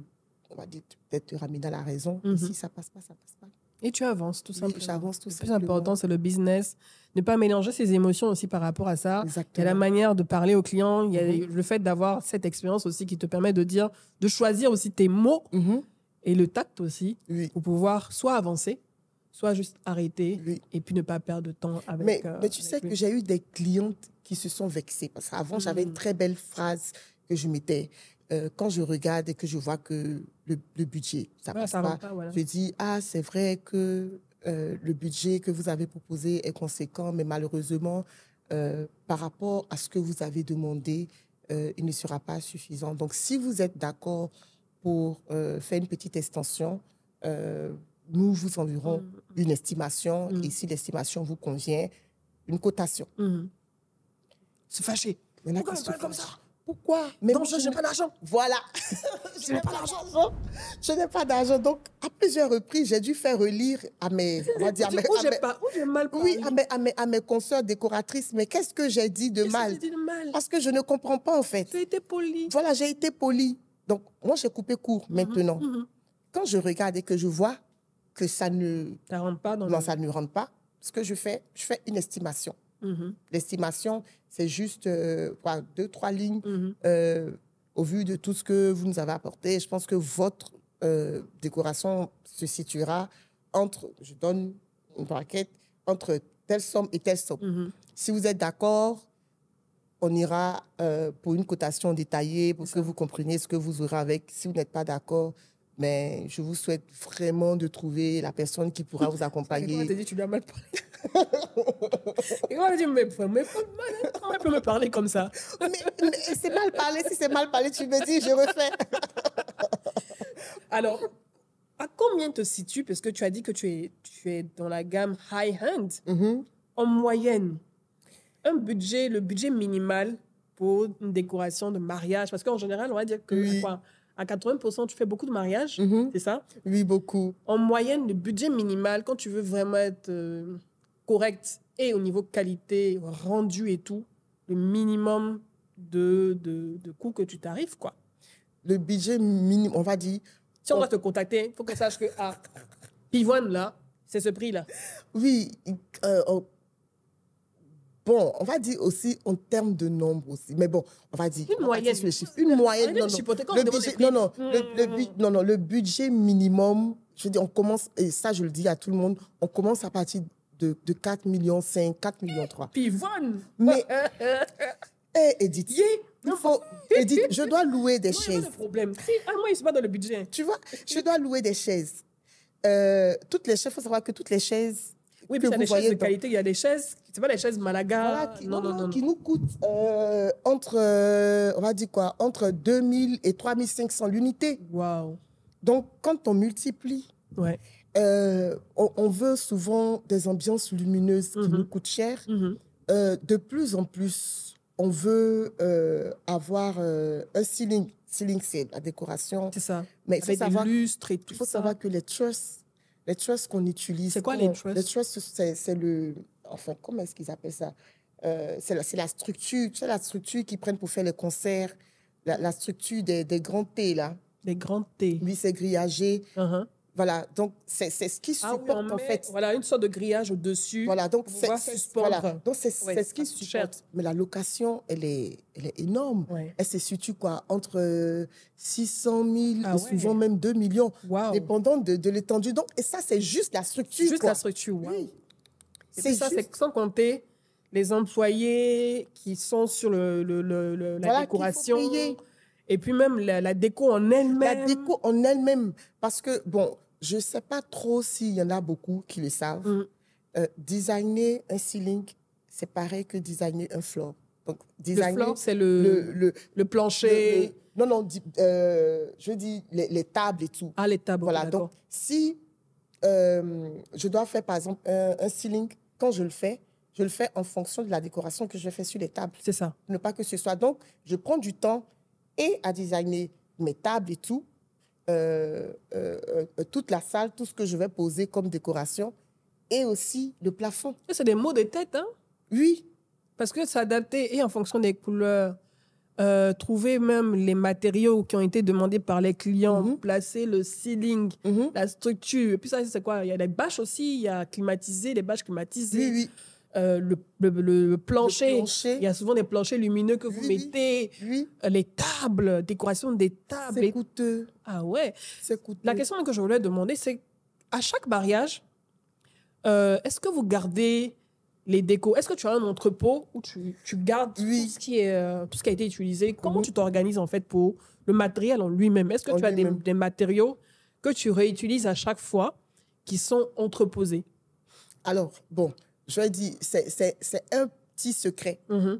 on va dire, peut-être ramener à la raison. Mhm. Si ça passe pas, ça passe pas. Et tu avances tout simplement. J'avance tout le plus important, c'est le business. Ne pas mélanger ses émotions aussi par rapport à ça. Il y a la manière de parler aux clients. Il y a mhm. le fait d'avoir cette expérience aussi qui te permet de dire, de choisir aussi tes mots mhm. et le tact aussi pour pouvoir soit avancer, soit juste arrêter et puis ne pas perdre de temps avec. Mais, euh, mais tu sais que j'ai eu des clientes
qui se sont vexées parce qu'avant j'avais une mm. très belle phrase que je mettais euh, quand je regarde et que je vois que le, budget, ça ne passe pas, je dis, ah, c'est vrai que euh, le budget que vous avez proposé est conséquent, mais malheureusement, euh, par rapport à ce que vous avez demandé, il ne sera pas suffisant. Donc, si vous êtes d'accord pour faire une petite extension, nous vous enverrons mm. une estimation mm. et si l'estimation vous convient, une cotation. Mm.
Se fâcher. Pourquoi comme ça
pourquoi Mais Donc, je n'ai pas d'argent. Voilà. je n'ai pas d'argent. Je n'ai pas d'argent. Donc, à plusieurs reprises, j'ai dû faire relire à mes. On va dire, à mes, où j'ai pas, où mal parlé. Oui, à mes, à mes, consoeurs décoratrices. Mais qu'est-ce que j'ai dit de mal dit de mal Parce que je ne comprends pas, en fait. Tu été poli. Voilà, j'ai été poli. Donc, moi, j'ai coupé court mhm, maintenant. Mhm. Quand je regarde et que je vois que ça ne. Ça rentre pas dans Non, ça ne rentre pas. Ce que je fais, je fais une estimation. Mhm. L'estimation, c'est juste euh, deux, trois lignes. Mhm. Euh, au vu de tout ce que vous nous avez apporté, je pense que votre euh, décoration se situera entre, je donne une braquette, entre telle somme et telle somme. Mhm. Si vous êtes d'accord, on ira pour une cotation détaillée pour que vous compreniez ce que vous aurez avec. Si vous n'êtes pas d'accord, mais je vous souhaite vraiment de trouver la personne qui pourra vous
accompagner. Et on mais, mais, peut me parler comme ça
Mais, c'est mal parlé, si c'est mal parlé, tu me dis, je refais.
Alors, à combien te situes Parce que tu as dit que tu es, tu es dans la gamme high-end. Mhm. En moyenne, un budget, le budget minimal pour une décoration de mariage Parce qu'en général, on va dire que à 80%, tu fais beaucoup de mariages, mhm. c'est ça Oui, beaucoup. En moyenne, le budget minimal, quand tu veux vraiment être... Euh, correct et au niveau qualité, rendu et tout, le minimum de, de, de coûts que tu t'arrives, quoi. Le budget minimum, on va dire... Si on, va te contacter, il faut que sache que, à ah, Pivoine, là, c'est ce prix-là.
Oui, euh, oh, Bon, on va dire aussi en termes de nombre aussi. Mais bon, on va dire. Une moyenne. une moyenne. Non, non. Le budget, non, non, le, non, non. Le budget minimum, je veux dire, on commence, et ça je le dis à tout le monde, on commence à partir de, de 4 millions 5, 4 millions 3.
Pivonne
Mais, eh, eh, eh. Edith, Il faut, Edith, je dois louer des non, chaises.
problème. Si,
ah, moi, je suis pas dans le budget. Tu vois, je dois louer des chaises. Euh, toutes les chaises, il faut savoir que toutes
les chaises. Oui, mais il des chaises de qualité, il y a des chaises, c'est pas les chaises Malaga. qui, non, non, non, qui
nous coûtent euh, entre, euh, on va dire quoi, entre 2000 et 3500 l'unité. Waouh. Donc, quand on multiplie. Ouais. Euh, on, veut souvent des ambiances lumineuses qui mhm. nous coûtent cher. Mhm. Euh, de plus en plus, on veut euh, avoir un ceiling. Ceiling, c'est la décoration. C'est ça. Mais il faut savoir, et faut savoir que les trusses, les trusses qu'on utilise. C'est quoi les trusses Les trusses, c'est le. Enfin, comment est-ce qu'ils appellent ça C'est la, structure. Tu sais, la structure qu'ils prennent pour faire les concerts, la, structure des, grands T, là. Des grands T. Lui, c'est grillagé. Uh-huh. Voilà, donc c'est ce qui ah supporte en fait.
Voilà, une sorte de grillage au-dessus. Voilà, donc c'est voilà, c'est
ce qui supporte. Mais la location, elle est, elle est énorme. Elle se situe quoi Entre 600 euh, 000, ah souvent même 2 millions, dépendant de, l'étendue. Donc, et ça, c'est juste la structure. Juste la
structure, oui. C'est ça, c'est sans compter les employés qui sont sur le, la décoration. Et puis même la, la déco en
elle-même. La déco en elle-même. Parce que, bon, je ne sais pas trop s'il y en a beaucoup qui le savent. Mm. Euh, designer un ceiling, c'est pareil que designer un floor. Donc, le floor,
c'est le, le, le,
plancher. non, non, euh, je dis les, les, tables et tout. Ah, les tables. Voilà, donc si euh, je dois faire par exemple un, un ceiling, quand je le fais, je le fais en fonction de la décoration que je fais sur les tables. C'est ça. Ne pas que ce soit. Donc, je prends du temps et à designer mes tables et tout, euh, euh, euh, toute la salle, tout ce que je vais poser comme décoration
et aussi le plafond. C'est des mots de tête, hein Oui. Parce que s'adapter et en fonction des couleurs, trouver même les matériaux qui ont été demandés par les clients, mhm. placer le ceiling, mhm. la structure. Et puis ça, c'est quoi Il y a des bâches aussi, il y a climatisé, des bâches climatisées. Oui, oui. Euh, le, le, plancher. Il y a souvent des planchers lumineux que vous mettez. Euh, les tables, décoration des tables. C'est coûteux. Ah ouais. La question que je voulais demander, c'est à chaque mariage, euh, est-ce que vous gardez les décos Est-ce que tu as un entrepôt où tu, gardes tout, ce qui est, tout ce qui a été utilisé Comment mhm. tu t'organises en fait pour le matériel en lui-même Est-ce que tu as des matériaux que tu réutilises à chaque fois qui sont entreposés Alors, bon, je vais dire, c'est un petit secret mhm.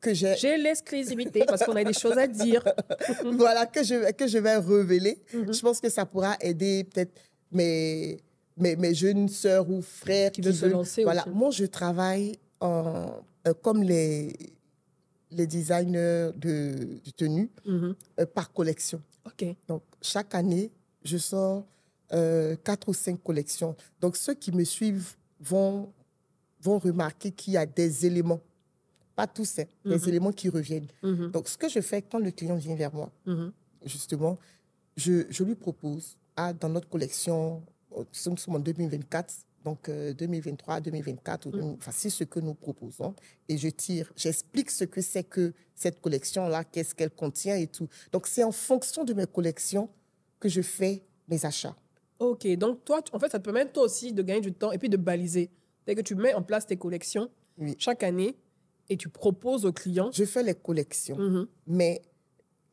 que j'ai. J'ai l'exclusivité parce qu'on a des choses à dire.
voilà, que je, que je vais révéler. Mhm. Je pense que ça pourra aider peut-être mes, mes, jeunes sœurs ou frères qui, veulent se lancer. Voilà, moi, je travaille en, euh, comme les, les designers de, de tenue mhm. euh, par collection. OK. Donc, chaque année, je sors euh, quatre ou cinq collections. Donc, ceux qui me suivent vont vont remarquer qu'il y a des éléments, pas tous, mais hein, des mhm. éléments qui reviennent. Mhm. Donc, ce que je fais quand le client vient vers moi, mhm. justement, je, je, lui propose, à ah, dans notre collection, euh, nous sommes en 2024, donc 2023, euh, 2024, enfin, c'est ce que nous proposons. Et je tire, j'explique ce que c'est que cette collection-là, qu'est-ce qu'elle contient et tout. Donc, c'est en fonction de mes collections que je fais mes achats.
Ok, donc toi, en fait, ça te permet toi aussi de gagner du temps et puis de baliser c'est que tu mets en place tes collections chaque année et tu proposes aux clients. Je fais les collections, mm-hmm. mais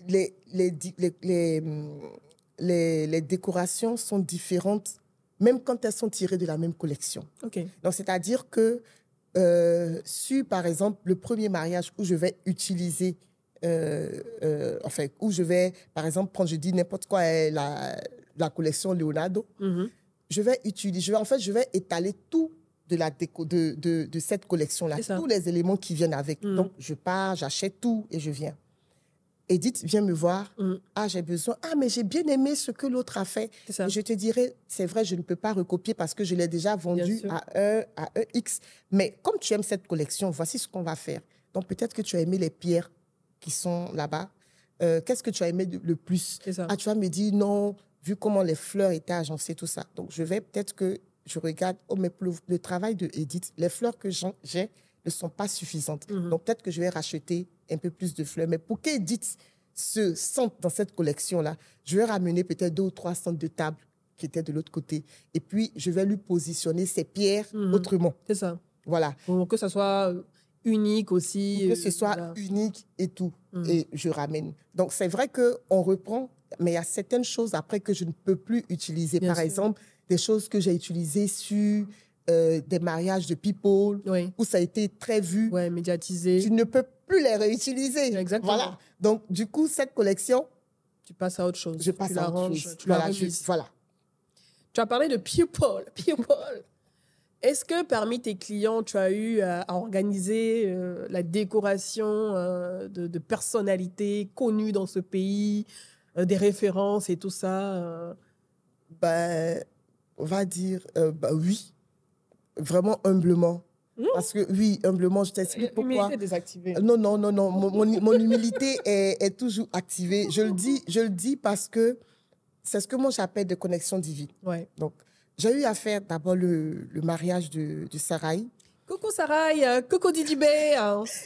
les les,
les, les, décorations sont différentes, même quand elles sont tirées de la même collection. Donc, c'est-à-dire que euh, par exemple, le premier mariage où je vais utiliser euh, euh, enfin, où je vais, par exemple, prendre, je dis n'importe quoi, euh, la, la collection Leonardo, mm-hmm. je vais utiliser, je vais, en fait, je vais étaler tout de, la de, cette collection-là, tous les éléments qui viennent avec. Mm. Donc, je pars, j'achète tout et je viens. Edith viens me voir. Mm. Ah, j'ai besoin. Ah, mais j'ai bien aimé ce que l'autre a fait. je te dirais, c'est vrai, je ne peux pas recopier parce que je l'ai déjà vendu à un, e, à e X. Mais comme tu aimes cette collection, voici ce qu'on va faire. Donc, peut-être que tu as aimé les pierres qui sont là-bas. Euh, qu'est-ce que tu as aimé le plus Ah, tu vas me dire, non, vu comment les fleurs étaient agencées, tout ça. Donc, je vais peut-être que je regarde, oh, mais le, travail de Edith, les fleurs que j'ai ne sont pas suffisantes. Mhm. Donc peut-être que je vais racheter un peu plus de fleurs. Mais pour qu'Edith se sente dans cette collection-là, je vais ramener peut-être deux ou trois centres de table qui étaient de l'autre côté. Et puis, je vais lui positionner ses pierres mhm. autrement. C'est ça. Voilà. Pour que ça soit euh, unique aussi. Pour que ce euh, soit unique et tout. Mhm. Et je ramène. Donc, c'est vrai qu'on reprend, mais il y a certaines choses après que je ne peux plus utiliser. Par exemple, des choses que j'ai utilisées sur euh, des mariages de people, où ça a été très vu. médiatisé. Tu ne peux plus les réutiliser. Exactement. Voilà. Donc, du coup, cette collection. Tu passes à autre chose. Je passe tu à autre chose. Tu voilà,
voilà. Tu as parlé de people. People. Est-ce que parmi tes clients, tu as eu euh, à, organiser euh, la décoration de, de, personnalités connues dans ce pays, des références et tout ça ben, on va dire, euh, bah oui,
vraiment humblement. Parce que oui, humblement, je t'explique euh, pourquoi.
Euh, non,
non, non, non. Mon, humilité est, toujours activée. Je le dis, je le dis parce que c'est ce que moi j'appelle de connexion divine. Donc, j'ai eu à faire d'abord le, mariage de, de Sarai.
Coucou Sarai, coucou Didi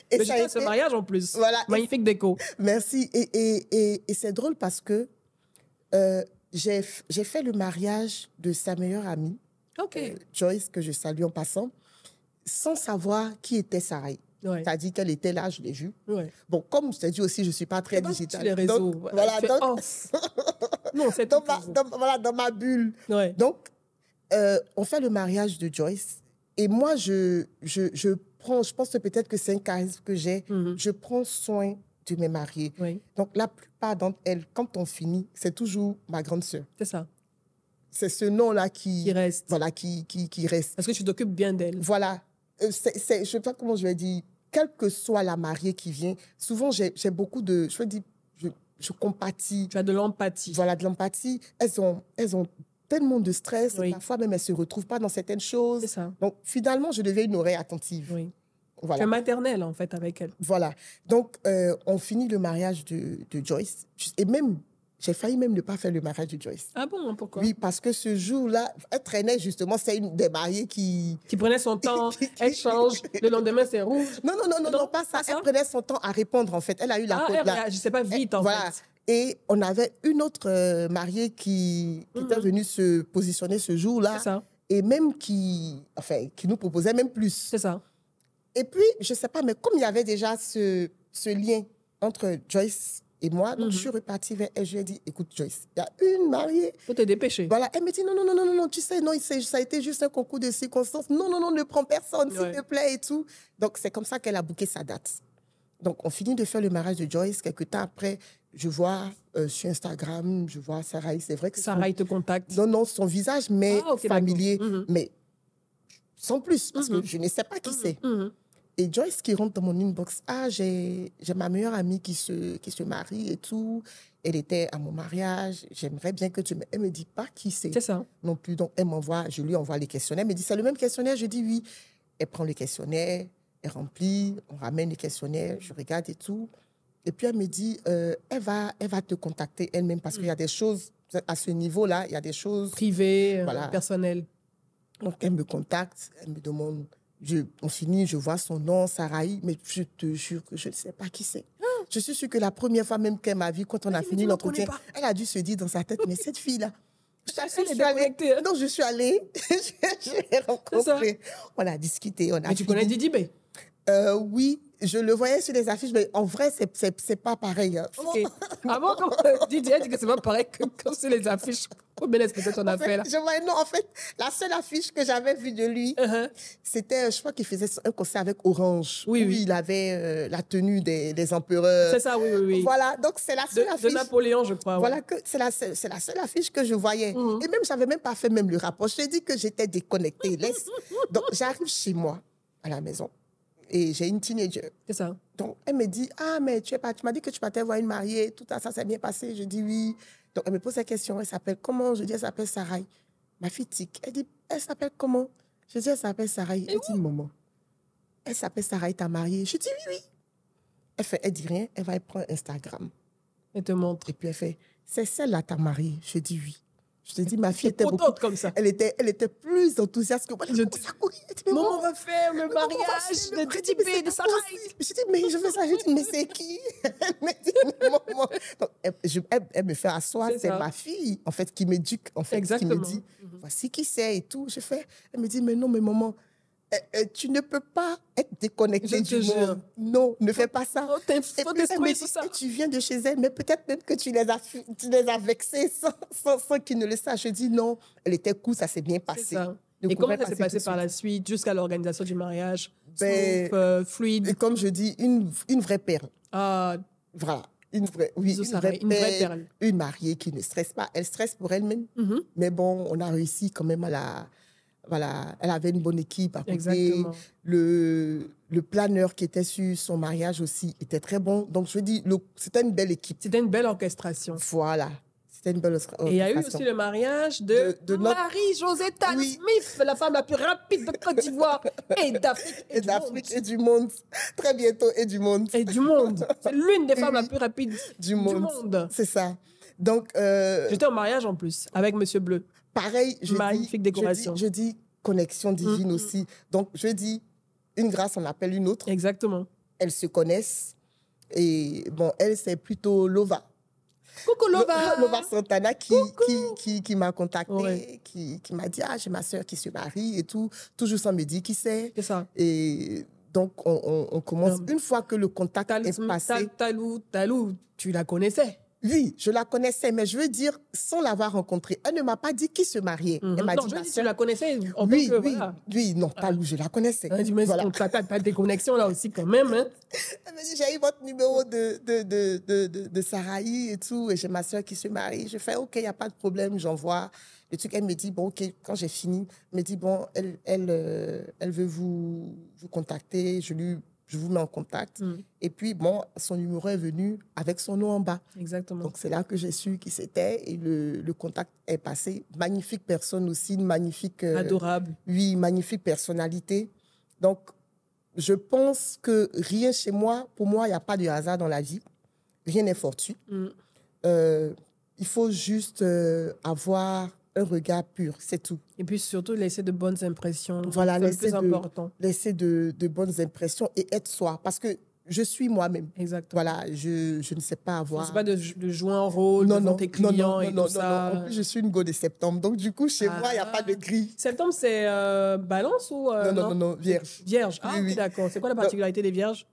Et ce mariage
en plus. Voilà. Magnifique déco. Merci. Et, et, et c'est drôle parce que j'ai fait le mariage de sa meilleure amie, euh, Joyce, que je salue en passant, sans savoir qui était Sarah tu T'as dit qu'elle était là, je l'ai vue. Bon, comme je t'ai dit aussi, je ne suis pas très digitale. les réseaux. voilà, non, c'est dans, voilà, dans ma bulle. Donc, euh, on fait le mariage de Joyce. Et moi, je, je, je prends, je pense peut-être que c'est un charisme que j'ai, mhm. je prends soin de mes mariés. Oui. Donc, la plupart d'entre elles, quand on finit, c'est toujours ma grande sœur. C'est ça. C'est ce nom-là qui, reste. Voilà, qui, qui, qui reste. Parce que tu t'occupes bien d'elle. Voilà. Euh, c'est, je ne sais pas comment je vais dire. Quelle que soit la mariée qui vient, souvent j'ai, beaucoup de. Je veux dire, je, je, compatis. Tu as de l'empathie. Voilà, de l'empathie. Elles ont, elles ont tellement de stress. Oui. Parfois même, elles ne se retrouvent pas dans certaines choses. C'est ça. Donc, finalement, je devais une oreille attentive. Oui. Voilà. Tu
maternelle, en fait, avec elle. Voilà.
Donc, euh, on finit le mariage de, de Joyce. Et même, j'ai failli même ne pas
faire le mariage de Joyce. Ah bon, hein, pourquoi Oui,
parce que ce jour-là, elle traînait justement, c'est une des mariées qui...
Qui prenait son temps, elle change, le lendemain c'est rouge.
Non, non, non, non, non pas ça. Ah, elle ah. prenait son temps à répondre, en fait. Elle a eu la... Ah, elle, la... je sais pas, vite, en eh, en voilà. Et on avait une autre euh, mariée qui, était mm-hmm. venue se positionner ce jour-là. Et même qui, enfin, qui nous proposait même plus. C'est ça. Et puis, je ne sais pas, mais comme il y avait déjà ce, lien entre Joyce et moi, donc je mhm. suis repartie vers elle. Je lui ai dit, écoute, Joyce, il y a une mariée. Faut te dépêcher. Voilà. Elle me dit, non, non, non, non, non, tu sais, non, ça a été juste un concours de circonstances. Non, non, non, ne prends personne, s'il te plaît et tout. Donc, c'est comme ça qu'elle a bouqué sa date. Donc, on finit de faire le mariage de Joyce. Quelques temps après, je vois euh, sur Instagram, je vois Sarah. C'est vrai que. Sarah il te contacte. Non, non, son visage, mais ah, familier. Mhm. Mais sans plus, parce que mhm. je ne sais pas qui c'est. Joyce qui rentre dans mon inbox, ah, j'ai ma meilleure amie qui se, qui se marie et tout. Elle était à mon mariage. J'aimerais bien que tu me... Elle me dit pas qui c'est. C'est ça. Non plus. Donc, elle m'envoie, je lui envoie les questionnaires. Elle me dit, c'est le même questionnaire. Je dis oui. Elle prend le questionnaire, elle remplit, on ramène les questionnaires, je regarde et tout. Et puis, elle me dit, euh, elle, va, elle va te contacter elle-même parce qu'il y a mm. des choses à ce niveau-là, il y a des choses privées, euh, personnelles. Donc, elle me contacte, elle me demande on finit, je vois son nom, Sarahi, mais je te jure que je ne sais pas qui c'est. Je suis sûre que la première fois même qu'elle m'a vue, quand on a fini l'entretien, elle a dû se dire dans sa tête, mais cette fille-là, je, suis allée, non, hein. je suis allée, je, l'ai rencontrée. On a discuté, on a Mais tu connais Didibé euh, oui, je le voyais sur les affiches, mais en vrai, c'est, n'est pas pareil. Avant, hein. Okay. Ah euh, a Didier dit que c'est pas pareil que, sur les affiches. Combien est-ce que c'est ton affaire Je voyais, non, en fait, la seule affiche que j'avais vue de lui, uh-huh. c'était, je crois qu'il faisait un concert avec Orange. Oui, oui. Il avait euh, la tenue des, empereurs. C'est ça, oui, oui, oui. Voilà, donc
c'est la seule affiche. De Napoléon, je crois. Voilà, que
c'est la, seule, affiche que je voyais. Mhm. Et même, je n'avais même pas fait même le rapport. Je dis dit que j'étais déconnectée. Laisse. donc, j'arrive chez moi, à la maison et j'ai une teenager. C'est ça. Donc, elle me dit, ah, mais tu, es pas, tu m'as dit que tu partais voir une mariée, tout ça, ça s'est bien passé. Je dis oui. Donc, elle me pose la question, elle s'appelle comment Je dis, elle s'appelle Sarai. Ma fille tique. Elle dit, elle s'appelle comment Je dis, elle s'appelle Sarai. Elle dit, maman, elle s'appelle Sarai, t'as mariée Je dis, oui, oui. Elle fait, elle dit rien, elle va prendre Instagram. Elle te montre. Et puis elle fait, c'est celle-là ta mariée Je dis, oui. Je te dis, ma fille était beaucoup, Elle était, elle était plus enthousiaste que moi.
maman, on va faire le mariage de Titi de Sarah. Je dis, mais je fais ça.
Je dis, mais c'est qui Elle me maman. Donc, elle, me fait asseoir. C'est ma fille, en fait, qui m'éduque, en fait, qui me dit, mhm. voici qui c'est et tout. Je fais, elle me dit, mais non, mais maman, euh, euh, tu ne peux pas être déconnecté du monde. Non, ne fais pas
ça. Oh, faut faut
Tu viens de chez elle, mais peut-être même que tu les as, tu les as vexés sans, sans, qu'ils ne le sachent. Je dis non, elle était cool, ça s'est bien passé. Et comment ça s'est passé
par la suite jusqu'à l'organisation du mariage ben,
euh, fluide et Comme je dis, une, une vraie perle. Ah. Voilà. Une vraie, oui, une vraie, perle, une mariée qui ne stresse pas. Elle stresse pour elle-même. Mhm. Mais bon, on a réussi quand même à la, voilà, elle avait une bonne équipe à côté. Le, le planeur qui était sur son mariage aussi était très bon. Donc, je dis, c'était une belle équipe. C'était une belle orchestration. Voilà. C'était une belle orchestration. Et il y a eu aussi le
mariage de, marie José oui. Smith, la femme la plus rapide
de Côte d'Ivoire et d'Afrique et, du monde. Très bientôt, et du monde. Et du
monde. C'est l'une des femmes la plus rapide du monde. C'est ça. Donc, euh, J'étais en mariage en plus, avec Monsieur Bleu pareil, je dis, Je dis, connexion
divine aussi. Donc, je dis, une grâce on appelle une autre. Exactement. Elles se connaissent. Et bon, elle, c'est plutôt Lova. Coucou Lova. Lova Santana qui, qui, qui, m'a contactée, qui, qui m'a dit Ah, j'ai ma soeur qui se marie et tout. Toujours sans me dire qui c'est. C'est ça. Et donc, on, commence. une fois que le contact est passé. Talou, Talou, tu la connaissais. Oui, je la connaissais, mais je veux dire, sans l'avoir rencontrée, elle ne m'a pas dit qui se mariait. Mhm. Elle m'a dit. Je tu la
connaissais oui, oui,
oui, non, pas lui, ah. je la connaissais. Ah, tu voilà. pas des connexions là aussi quand même. Hein? elle m'a dit J'ai eu votre numéro de, de, de, de, et tout, et j'ai ma soeur qui se marie. Je fais Ok, il n'y a pas de problème, j'envoie. Le truc, elle me dit Bon, ok, quand j'ai fini, elle me dit Bon, elle, elle, euh, elle veut vous, vous contacter. Je lui je vous mets en contact. Mm. Et puis, bon, son numéro est venu avec son nom en bas. Exactement. Donc, c'est là que j'ai su qui c'était et le, le, contact est passé. Magnifique personne aussi, une magnifique. Euh, Adorable. Oui, magnifique personnalité. Donc, je pense que rien chez moi, pour moi, il n'y a pas de hasard dans la vie. Rien n'est fortuit. Mm. Euh, il faut juste euh, avoir un regard pur, c'est tout. Et puis surtout, laisser de bonnes impressions. Voilà, laisser, de, important. laisser de, de, bonnes impressions et être soi. Parce que je suis moi-même. Exactement. Voilà, je, je, ne sais pas avoir. C'est pas de,
jouer un rôle non, tes clients non, et tout ça. En plus, je suis
une go de septembre. Donc, du coup, chez moi, il n'y
a pas de ah. gris. Septembre, c'est euh, balance ou. Euh, non, non, non, vierge. Vierge. Ah, oui, d'accord. C'est quoi la particularité des vierges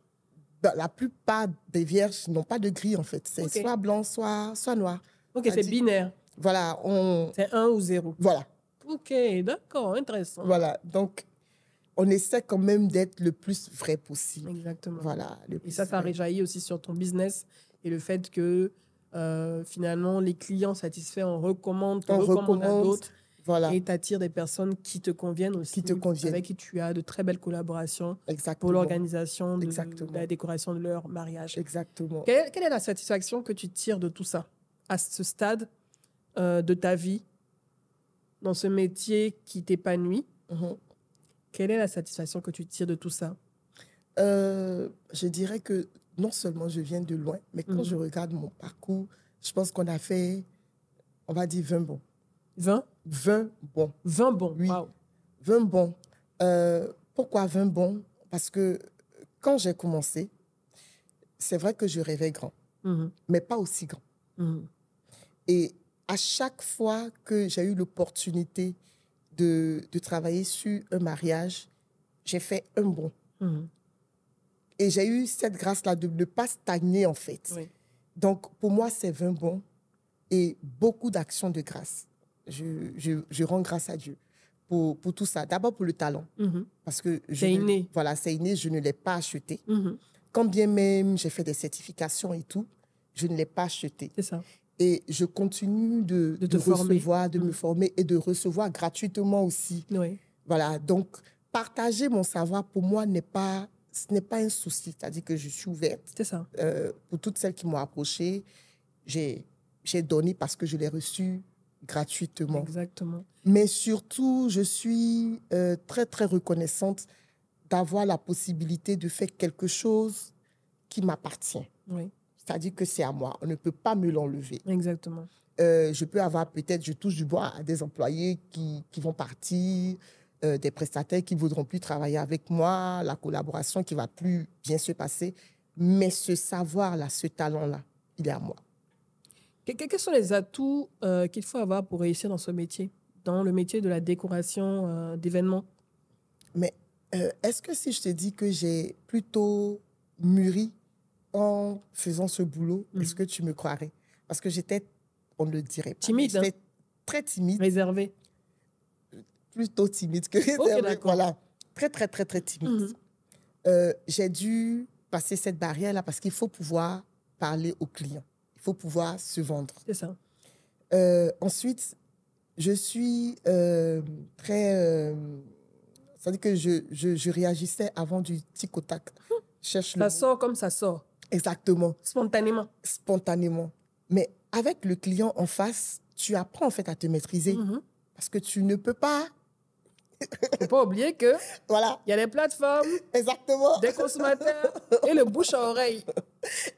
bah, La
plupart des vierges n'ont pas de gris, en fait. C'est soit blanc, soit, soit noir. Ok, c'est binaire. Voilà, on... C'est un ou zéro. Voilà. Ok, d'accord, intéressant. Voilà, donc
on essaie quand même d'être le plus vrai possible. Exactement. Voilà. et ça, ça réjaillit aussi sur ton business et le fait que euh, finalement, les clients satisfaits en recommandent, on recommande, à d'autres. Voilà. Et t'attire des personnes qui te conviennent aussi. Qui te conviennent. Avec qui tu as de très belles collaborations. Exactement. Pour l'organisation de, la décoration de leur mariage. Exactement. quelle est la satisfaction que tu tires de tout ça à ce stade euh, de ta vie dans ce métier qui t'épanouit, mhm. quelle est la satisfaction que tu tires de tout ça euh, Je dirais que
non seulement je viens de loin, mais quand mhm. je regarde mon parcours, je pense qu'on a fait, on va dire 20 bons. 20 20 bons. 20 bons, oui. 20 bons. Euh, pourquoi 20 bons Parce que quand j'ai commencé, c'est vrai que je rêvais grand, mhm. mais pas aussi grand. Et à chaque fois que j'ai eu l'opportunité de, travailler sur un mariage, j'ai fait un bon. Mhm. Et j'ai eu cette grâce-là de ne pas stagner, en fait. Donc, pour moi, c'est 20 bons et beaucoup d'actions de grâce. Je, rends grâce à Dieu pour, tout ça. D'abord pour le talent, mhm. parce que je inné. voilà, c'est inné, je ne l'ai pas acheté. Mhm. Quand bien même j'ai fait des certifications et tout, je ne l'ai pas acheté. C'est Ça. Et je continue de, recevoir, de me mm. former et de recevoir gratuitement aussi. Oui. Voilà, donc partager mon savoir pour moi n'est pas ce n'est pas un souci, c'est-à-dire que je suis ouverte. C'est ça. Euh, pour toutes celles qui m'ont approché, j'ai donné parce que je l'ai reçu gratuitement.
Exactement.
Mais surtout, je suis euh, très, très reconnaissante d'avoir la possibilité de faire quelque chose qui m'appartient. Oui c'est-à-dire que c'est à moi. On ne peut pas me l'enlever. Exactement. Euh, je peux avoir peut-être, je touche du bois à des employés qui, qui vont partir, euh, des prestataires qui ne voudront plus travailler avec moi, la collaboration qui va plus bien se passer. Mais ce savoir-là, ce talent-là, il est à moi.
quels sont les atouts euh, qu'il faut avoir pour réussir dans ce métier, dans le métier de la décoration d'événements Mais est-ce que si je te dis que j'ai plutôt mûri
en faisant ce boulot, est-ce mhm. que tu me croirais Parce que j'étais, on ne le dirait pas. Timide. Hein? très timide. Réservée. Plutôt timide que réservée. voilà. Très, très, très, très timide. Mhm. Euh, j'ai dû passer cette barrière-là parce qu'il faut pouvoir parler aux clients. Il faut pouvoir se vendre. C'est ça. Euh, ensuite, je suis euh, très. ça à dire que je, je, réagissais avant du tic au tac. Hum. ça sort comme ça sort. Exactement. Spontanément. Spontanément. Mais avec le client en face, tu apprends en fait à te maîtriser. Mm-hmm. Parce que tu ne peux pas faut pas oublier
que voilà, il y a les plateformes, exactement, des consommateurs et le bouche à oreille.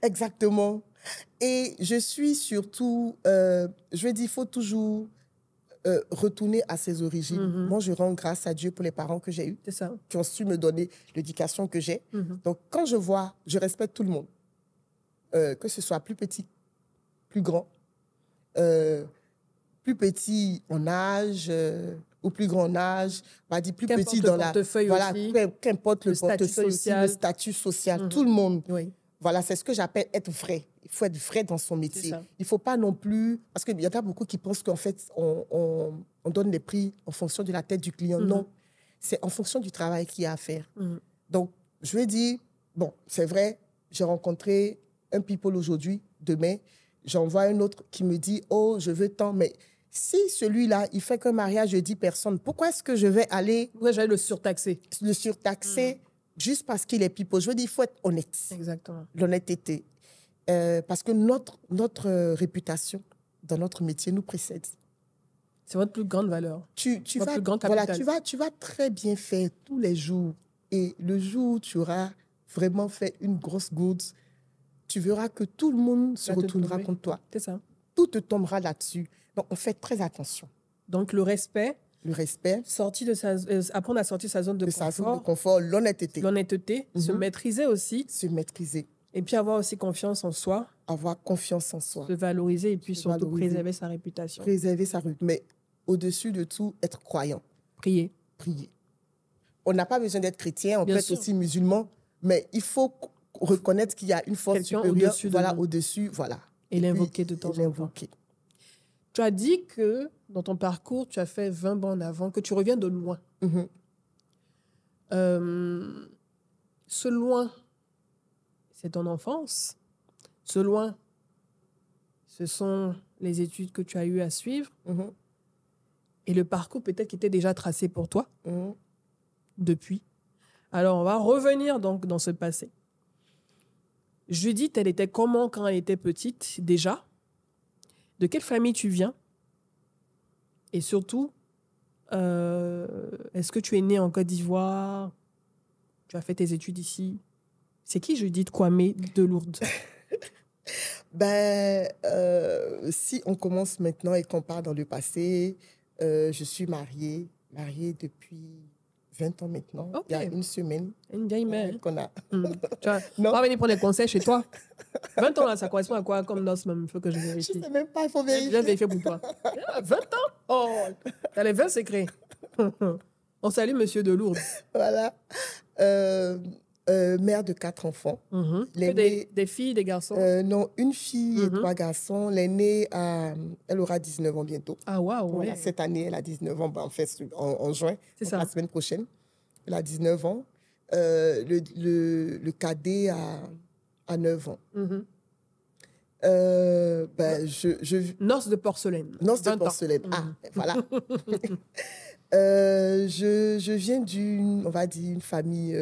Exactement. Et je suis surtout, Je euh, je dis, il faut toujours euh, retourner à ses origines. Mm-hmm. Moi, je rends grâce à Dieu pour les parents que j'ai eus, qui ont su me donner l'éducation que j'ai. Mm-hmm. Donc, quand je vois, je respecte tout le monde. Euh, que ce soit plus petit, plus grand, euh, plus petit en âge euh, ou plus grand en âge, on va dire plus petit dans la voilà, qu'importe le, portefeuille aussi, le statut social, mhm. tout le monde. Voilà, c'est ce que j'appelle être vrai. Il faut être vrai dans son métier. Il ne faut pas non plus... Parce qu'il y en a beaucoup qui pensent qu'en fait, on, on, donne les prix en fonction de la tête du client. Mhm. Non, c'est en fonction du travail qu'il y a à faire. Mhm. Donc, je vais dire, bon, c'est vrai, j'ai rencontré un people aujourd'hui, demain, j'en vois un autre qui me dit, oh, je veux tant, mais si celui-là, il fait qu'un mariage je dis personne, pourquoi est-ce que je vais aller... Pourquoi vais le surtaxer Le surtaxer hmm. juste parce qu'il est people. Je veux dire, il faut être honnête. Exactement. L'honnêteté. Euh, parce que notre, notre euh, réputation dans notre métier nous
précède. C'est votre plus grande valeur. Tu, tu vas, voilà, tu, vas,
tu vas très bien faire tous les jours. Et le jour où tu auras vraiment fait une grosse goutte,
tu verras que tout le monde se retournera contre toi. Tout te tombera là-dessus. Donc, on fait très attention. Donc, le respect. Le respect. Sortir de sa, euh, apprendre à sortir sa zone de, de Sa zone de confort, l'honnêteté. L'honnêteté. Se mhm. maîtriser aussi. Se maîtriser. Et puis avoir aussi confiance en soi. Avoir confiance en soi. Se valoriser et puis surtout préserver sa réputation. Préserver sa réputation. Mais au-dessus de tout, être croyant. Prier. Prier.
On n'a pas besoin d'être chrétien, on peut être aussi musulman, mais il faut reconnaître qu'il y a une force supérieure au voilà, au-dessus. Voilà.
Et, l'invoquer de temps en temps. Tu as dit que dans ton parcours, tu as fait 20 bancs en avant, que tu reviens de loin. Mm-hmm. Euh, ce loin, c'est ton enfance. Ce loin, ce sont les études que tu as eu à suivre. Mm-hmm. Et le parcours peut-être qui était déjà tracé pour toi mm-hmm. depuis. Alors, on va revenir donc dans ce passé. Judith, elle était comment quand elle était petite déjà De quelle famille tu viens Et surtout, euh, est-ce que tu es née en Côte d'Ivoire Tu as fait tes études ici C'est qui Judith mais de Lourdes Ben, euh, si on commence maintenant et qu'on
part dans le passé, euh, je suis mariée, mariée depuis 20
ans maintenant. Il y a une semaine. Une vieille mère. Qu'on a. Hmm. Tu vois, pas venir prendre des conseils chez toi. 20 ans, ça correspond à quoi comme ce même feu que je vérifie. Je ne sais même pas, il faut vérifier. Je vais vérifier pour toi. 20 ah, ans Oh, t'as les 20 secrets. On salue Monsieur de Lourdes.
Voilà. Euh, euh, mère de quatre enfants. Mhm. Des, filles, des garçons euh, Non, une fille et mhm. trois garçons. L'aînée, euh, elle aura 19 ans bientôt. Ah, waouh! Cette année, elle a 19 ans, ben, en fait, en, juin, la semaine prochaine. Elle a 19 ans. Euh, le, cadet a, 9 ans. Mhm. ben, je, je... Noce de porcelaine. Noce de porcelaine. Ah, ben, voilà. je, je, viens d'une, on va dire, une famille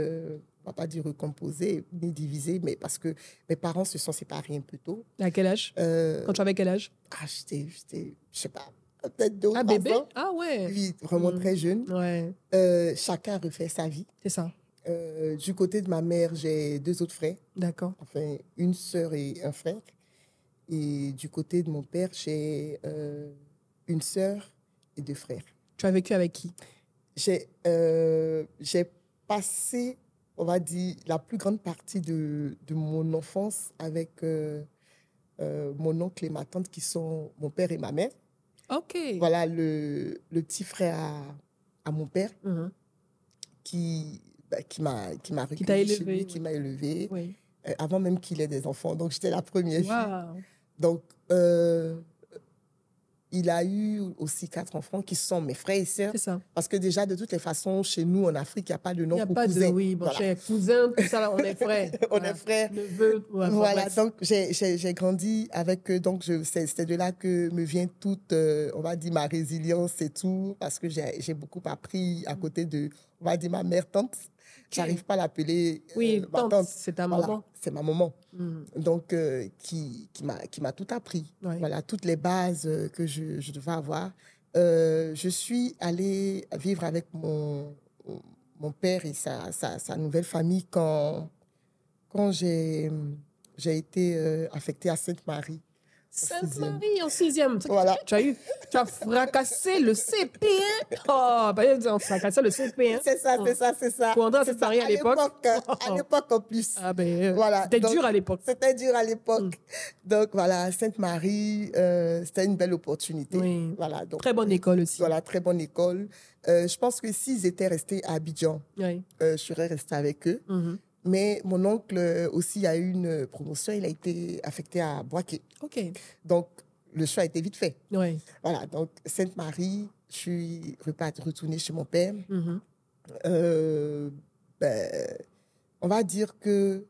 pas dire recomposer ni diviser, mais parce que mes parents se sont séparés un peu tôt.
À quel âge euh, Quand tu avais quel âge
Ah, j'étais, je sais pas, peut-être deux ou ah, bébé? Ah ouais Oui, vraiment hmm. très jeune. Ouais. Euh, chacun refait sa vie. C'est ça. Euh, du côté de ma mère, j'ai deux autres frères. D'accord. Enfin, une sœur et un frère. Et du côté de mon père, j'ai une sœur et deux frères. Tu as vécu avec qui J'ai passé on va dire, la plus grande partie de, de mon enfance avec euh, euh, mon oncle et ma tante qui sont mon père et ma mère. OK. Voilà le, le petit frère à, mon père uh-huh. qui, bah, qui m'a qui qui élevé, qui m'a élevé euh, avant même qu'il ait des enfants. Donc j'étais la première wow. Donc il a eu aussi quatre enfants qui sont mes frères et sœurs. Parce que déjà, de toutes les façons, chez nous, en Afrique, il n'y a pas de nom il y a pas De, oui, bon,
cousin, tout ça, on est frères. on est frères. voilà, donc
j'ai grandi avec eux. Donc, c'est de là que me vient toute, euh, on va dire, ma résilience et tout, parce que j'ai beaucoup appris à côté de, on va dire, ma mère-tante. J'arrive pas à l'appeler. oui, euh, ma tante. C'est ta maman. c'est ma maman. Mm. Donc, euh, qui qui, qui m'a tout appris. Voilà, toutes les bases euh, que je, devais avoir. je suis allée vivre avec mon, mon père et sa, sa, sa nouvelle famille quand, quand j'ai été affectée à Sainte-Marie.
Sainte-Marie en sixième. Voilà. Tu as tu as fracassé le CP. Oh, bah, on fracassait le CP. C'est ça, c'est ça, c'est ça. Pour c'est ça, à l'époque. Euh, à oh. l'époque en plus. Ah ben, euh, C'était dur à l'époque.
C'était dur à l'époque. Mm. Donc voilà, Sainte-Marie, euh, c'était une belle opportunité. Voilà. Donc, très bonne école aussi. Voilà, très bonne école. je pense que s'ils étaient restés à Abidjan, je serais restée avec eux. Mm-hmm. Mais mon oncle aussi a eu une promotion, il a été affecté à Boaké. OK. Donc, le choix a été vite fait. Voilà, donc Sainte-Marie, je suis retournée chez mon père. Mm-hmm. Euh, ben, on va dire que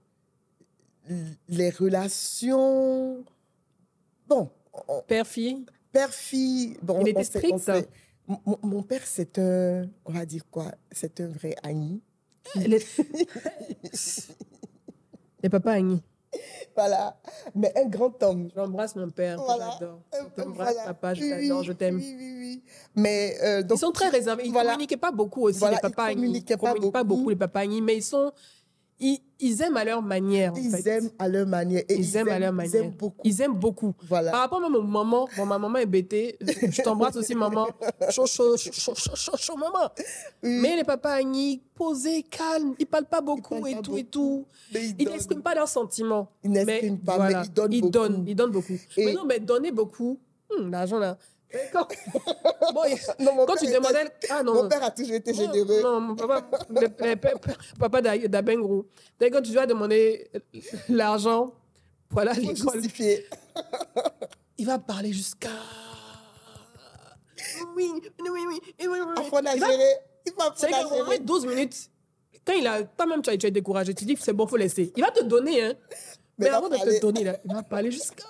les relations. Bon.
Père-fille
Père-fille. Bon, il était strict. Mon, mon, père, c'est un. On va dire quoi C'est un vrai
ami. Les... papas Agni. Voilà. Mais un grand homme. J'embrasse mon père. Voilà. Euh, je t'embrasse, papa. Je t'adore. Je t'aime. Oui, oui, oui. Mais euh, ils sont très réservés. Ils ne communiquaient pas beaucoup aussi, les papas Ils ne communiquaient communiquent pas beaucoup, les papas Mais ils sont ils, aiment à leur manière. En ils aiment à leur manière. ils, aiment, à leur manière. Ils aiment beaucoup. Ils aiment beaucoup. Par rapport à mon maman, bon, ma maman est bêtée. Je t'embrasse aussi, maman. Chaud, chaud, chaud, chaud, chaud, maman. Mais les papas Annie, posés, calmes, ils parlent pas beaucoup parlent et, pas tout, beaucoup. et tout Ils n'expriment pas leurs sentiments. Ils n'expriment pas, mais ils donnent ils beaucoup. Donnent, ils donnent beaucoup. mais non, mais donner beaucoup, hmm, l'argent là quand, non, quand tu était... demandais. Ah, non. Mon père a toujours été généreux. Non, mon papa, le, le, le, papa d'Abengrou. Quand tu dois demander l'argent, voilà l'école. Il va parler jusqu'à. Oui, oui, oui. oui, oui, oui. Il va... Il va C'est 12 minutes, quand il a. Toi-même, tu, tu es découragé. Tu dis, c'est bon, faut laisser. Il va te donner, hein. Mais, avant de te donner, il va parler jusqu'à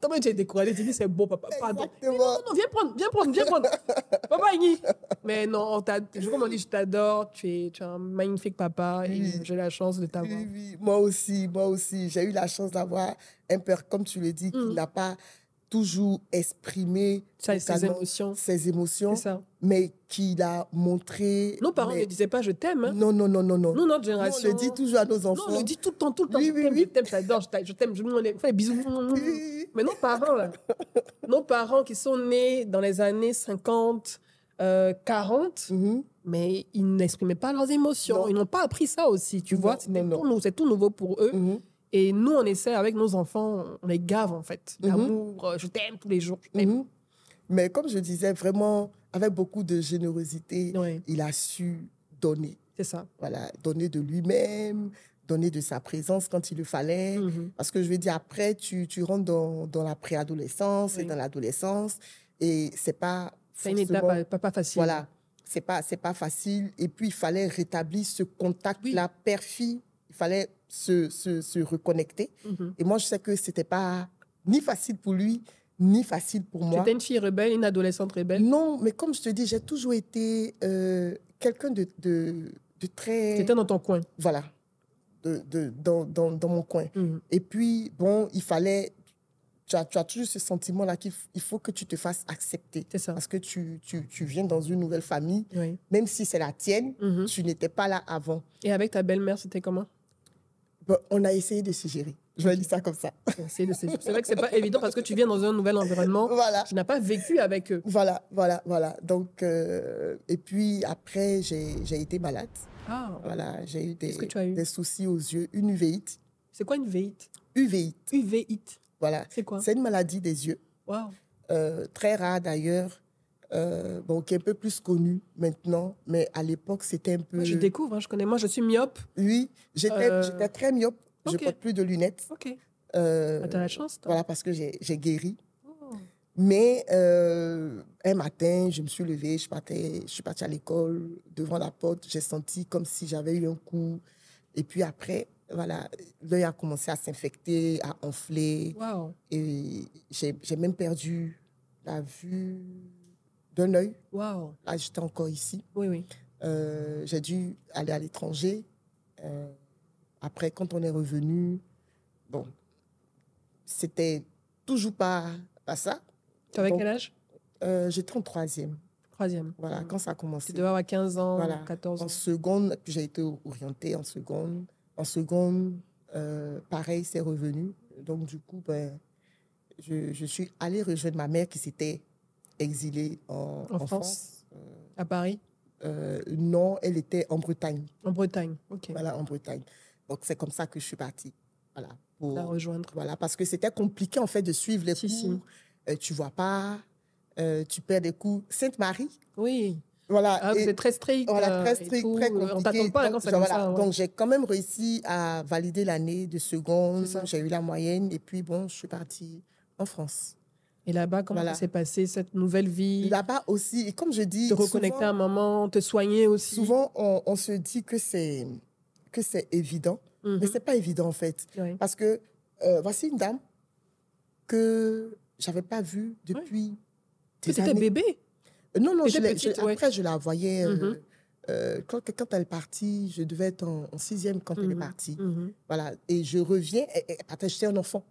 t'as tu été découragé Tu dis c'est beau, papa. Pardon. Non, non, viens prendre, viens prendre, viens prendre. papa Iggy. Mais non, on dit, je t'adore. Tu es, tu es un magnifique papa et j'ai la chance de t'avoir. Oui, oui, moi aussi, moi aussi. J'ai eu
la chance d'avoir un père, comme tu le dis, qui mm. n'a pas toujours exprimé ses émotions, ses émotions mais qu'il a montré. Nos parents ne disaient pas
je t'aime. Hein. Non, non, non, non, non. Nous, notre génération. on le dit toujours à nos enfants. on le dit tout le temps, tout le temps. je t'aime, j'adore, je t'aime, je t'aime, des bisous. mais nos parents, nos parents qui sont nés dans les années 50, 40, euh, mhm. mais ils n'exprimaient pas leurs émotions. Ils n'ont pas appris ça aussi, tu vois. c'est tout, tout nouveau pour eux. Mhm. Et nous, on essaie avec nos enfants, on est gaves, en fait. L'amour, mhm. euh, je t'aime tous les jours, mhm.
Mais comme je disais, vraiment, avec beaucoup de générosité, il a su donner. C'est ça. Voilà, donner de lui-même, donner de sa présence quand il le fallait. Mhm. Parce que je veux dire, après, tu, tu rentres dans, dans la préadolescence et dans l'adolescence, et c'est pas. C'est une pas, facile. Voilà, c'est pas, pas facile. Et puis, il fallait rétablir ce contact-là, oui. Il fallait se, se, se reconnecter. Mhm. Et moi, je sais que c'était pas ni facile pour lui, ni facile pour moi. étais une
fille rebelle, une adolescente rebelle Non, mais comme je te dis, j'ai toujours été euh, quelqu'un de, de,
de, très... dans ton coin Voilà, de, de dans, dans, dans, mon coin. Mhm. Et puis, bon, il fallait... Tu as, toujours ce sentiment-là qu'il faut que tu te fasses accepter. C'est ça. Parce que tu, tu, tu, viens dans une nouvelle famille. Même si c'est la tienne, mhm. tu n'étais pas là avant. Et avec ta belle-mère, c'était comment on a essayé de suggérer. gérer. Je vais dire ça comme ça. C'est vrai
que c'est pas évident parce que tu viens dans un nouvel environnement. Voilà. Tu pas vécu
avec eux. Voilà, voilà, voilà. Donc, euh, et puis après, j'ai été malade. Ah. Voilà, j'ai eu, des, soucis aux yeux, une uvéite. C'est quoi une uvéite Uvéite. Uvéite. Voilà. C'est quoi C'est une maladie des yeux. Wow. Euh, très rare d'ailleurs. Euh, bon, qui est un peu plus connu maintenant, mais à l'époque, c'était un peu... je
découvre, hein, je connais. Moi, je suis myope. Oui,
j'étais euh, très myope. Je Je porte plus de lunettes. OK. Euh, ah, la chance, toi. Voilà, parce que j'ai guéri. Oh. Mais euh, un matin, je me suis levée, je, partais, je suis partie à l'école, devant la porte, j'ai senti comme si j'avais eu un coup. Et puis après, voilà, l'œil a commencé à s'infecter, à enfler. Wow. Et j'ai même perdu la vue d'un œil. Là, j'étais encore ici. Oui, oui. Euh, j'ai dû aller à l'étranger. Euh, après, quand on est revenu, bon, c'était toujours pas, pas ça. Tu avais quel âge euh, J'étais en troisième. Troisième. Voilà, mmh. quand ça a commencé. Tu devais avoir 15 ans, 14 ans. En seconde, j'ai été orientée en seconde. En seconde, euh, pareil, c'est revenu. Donc, du coup, ben, je, je suis allée rejoindre ma mère qui s'était exilée en, France. à Paris euh, Non, elle était en Bretagne. En Bretagne, ok. Voilà, en Bretagne. Donc c'est comme ça que je suis partie. Voilà. Pour, La rejoindre. Voilà, parce que c'était compliqué en fait de suivre les cours. Euh, tu vois pas, euh, tu perds des cours. Sainte-Marie Oui. Voilà. c'est ah, très strict. Voilà, très strict, très compliqué. On t'attend pas donc, Donc, j'ai quand même réussi à valider l'année de seconde. J'ai eu la moyenne. Et puis, bon, je suis partie en France. Et là-bas, comment s'est passée cette nouvelle vie Là-bas aussi, et comme je dis... Te reconnecter à
maman, te soigner aussi. Souvent,
on, se dit que c'est que c'est évident, mais ce mhm. mais c'est pas évident en fait. Parce que euh, voici une dame que j'avais pas vue depuis oui. C'était bébé euh, Non, non, je après je la voyais... Euh, mhm. quand, elle est partie, je devais être en, sixième quand elle est mhm. partie. Voilà. Et je reviens, et, et, j'étais un enfant.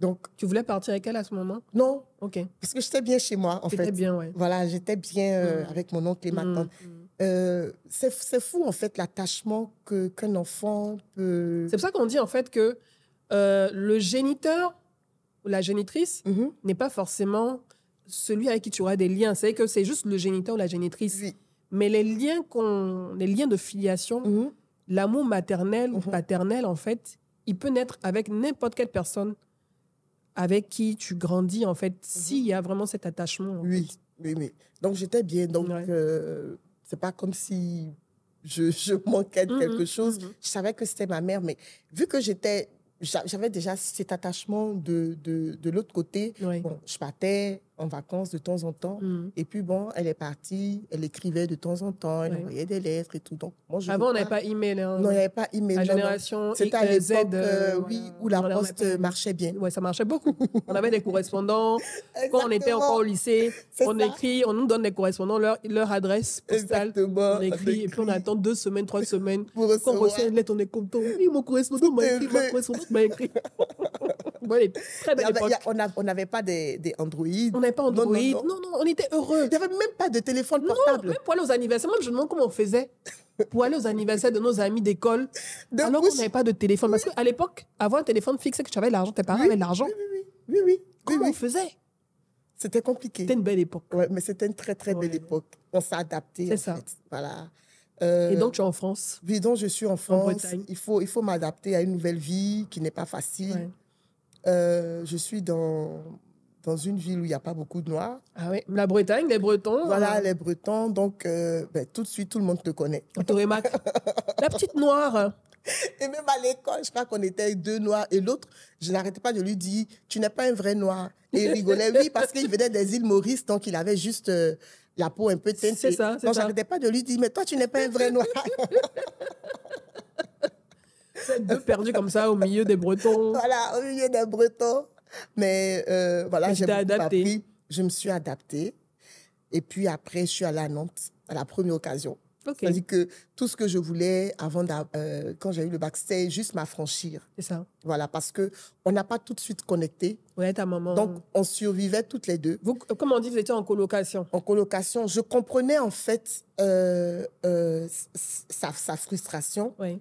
Donc, tu voulais partir avec elle à ce moment Non. OK. Parce que j'étais bien chez moi, en fait. J'étais bien, ouais. Voilà, j'étais bien euh, mm. avec mon oncle et ma mm. tante. Mm. Euh, c'est
fou, en fait, l'attachement qu'un enfant peut... C'est pour ça qu'on dit, en fait, que euh, le géniteur ou la génitrice mm-hmm. n'est pas forcément celui avec qui tu auras des liens. C'est que c'est juste le géniteur ou la génitrice. Mais les liens, les liens de filiation, mm-hmm. l'amour maternel ou mm-hmm. paternel, en fait, il peut naître avec n'importe quelle personne avec qui tu grandis, en fait, mhm. s'il y a vraiment cet attachement. Oui, oui, oui. Donc, j'étais bien. Donc, euh, c'est pas comme si
je, manquais de mhm, quelque chose. Mhm. Je savais que c'était ma mère, mais vu que j'étais j'avais déjà cet attachement de, de, de l'autre côté. Bon, je partais, en vacances de temps en temps. Mm. Et puis bon, elle est partie, elle écrivait de temps en temps, elle envoyait des lettres et tout. Donc
moi, je Avant, ah on n'avait pas email. Hein? Non, il n'y avait pas email. La génération C'était à euh, l'époque, euh, euh, où la poste marchait bien. Oui, ça marchait beaucoup. on avait des correspondants. Quand on était encore au lycée, on écrit, on nous donne des correspondants, leur, leur adresse postale. On écrit, et puis on attend deux semaines, trois semaines. Quand on reçoit une lettre, on est content. Oui, mon correspondant m'a écrit, mon correspondant m'a écrit. très belle époque. on n'avait pas des, Android pas Android. Non non, on était heureux. Il n'y avait même pas de téléphone portable. Non, pour aller aux anniversaires, Moi, je me demande comment on faisait pour aller aux anniversaires de nos amis d'école, alors qu'on n'avait pas de téléphone. Parce qu'à l'époque, avoir un téléphone fixe, que tu avais l'argent, tes parents avaient l'argent. Oui, oui, oui. oui, oui comment on faisait C'était compliqué. C'était une
belle époque. Ouais, mais c'était une très, très belle époque. On s'est adapté. C'est ça. Voilà. Euh, Et donc, tu es en France Oui, donc je suis en France. En Bretagne. Il faut, il faut m'adapter à une nouvelle vie qui n'est pas facile. Euh, je suis dans dans une ville où il n'y a pas beaucoup de Noirs.
Ah oui, la Bretagne, les Bretons. Voilà, euh. les
Bretons. Donc, euh,
ben, tout de suite, tout le monde te connaît. On
la petite Noire. Et même à l'école, je crois qu'on était deux noirs. Et l'autre, je n'arrêtais pas de lui dire, tu n'es pas un vrai noir. Et il rigolait, oui, parce qu'il venait des îles Maurice, donc il avait juste euh, la peau un peu teintée. C'est ça, c'est Donc j'arrêtais pas de lui dire, mais toi, tu n'es pas un vrai noir. deux perdus comme ça au milieu des Bretons. Voilà, au milieu des Bretons. Mais euh, voilà, j'ai appris. Je me suis adaptée. Et puis après, je suis allée à Nantes à la première occasion. C'est-à-dire que tout ce que je voulais avant, euh, quand j'ai eu le bac, c'est juste m'affranchir. C'est ça. Voilà, parce que on n'a pas tout de suite connecté. Ouais, ta maman. Donc, on survivait toutes les deux. Vous, euh, comment on dit, vous étiez en colocation En colocation. Je comprenais en fait sa, sa, frustration. Oui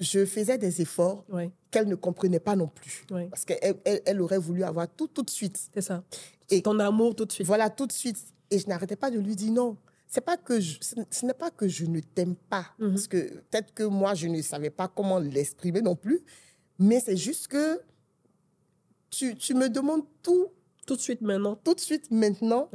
je faisais des efforts qu'elle ne comprenait pas non plus. Parce qu'elle elle, aurait voulu avoir tout tout de suite. C'est ça. Et ton amour tout de suite. Voilà, tout de suite. Et je n'arrêtais pas de lui dire non. C'est pas que ce n'est pas que je ne t'aime pas. Mhm. Parce que peut-être que moi, je ne savais pas comment l'exprimer non plus. Mais c'est juste que tu, me demandes tout. Tout de suite maintenant. Tout de suite maintenant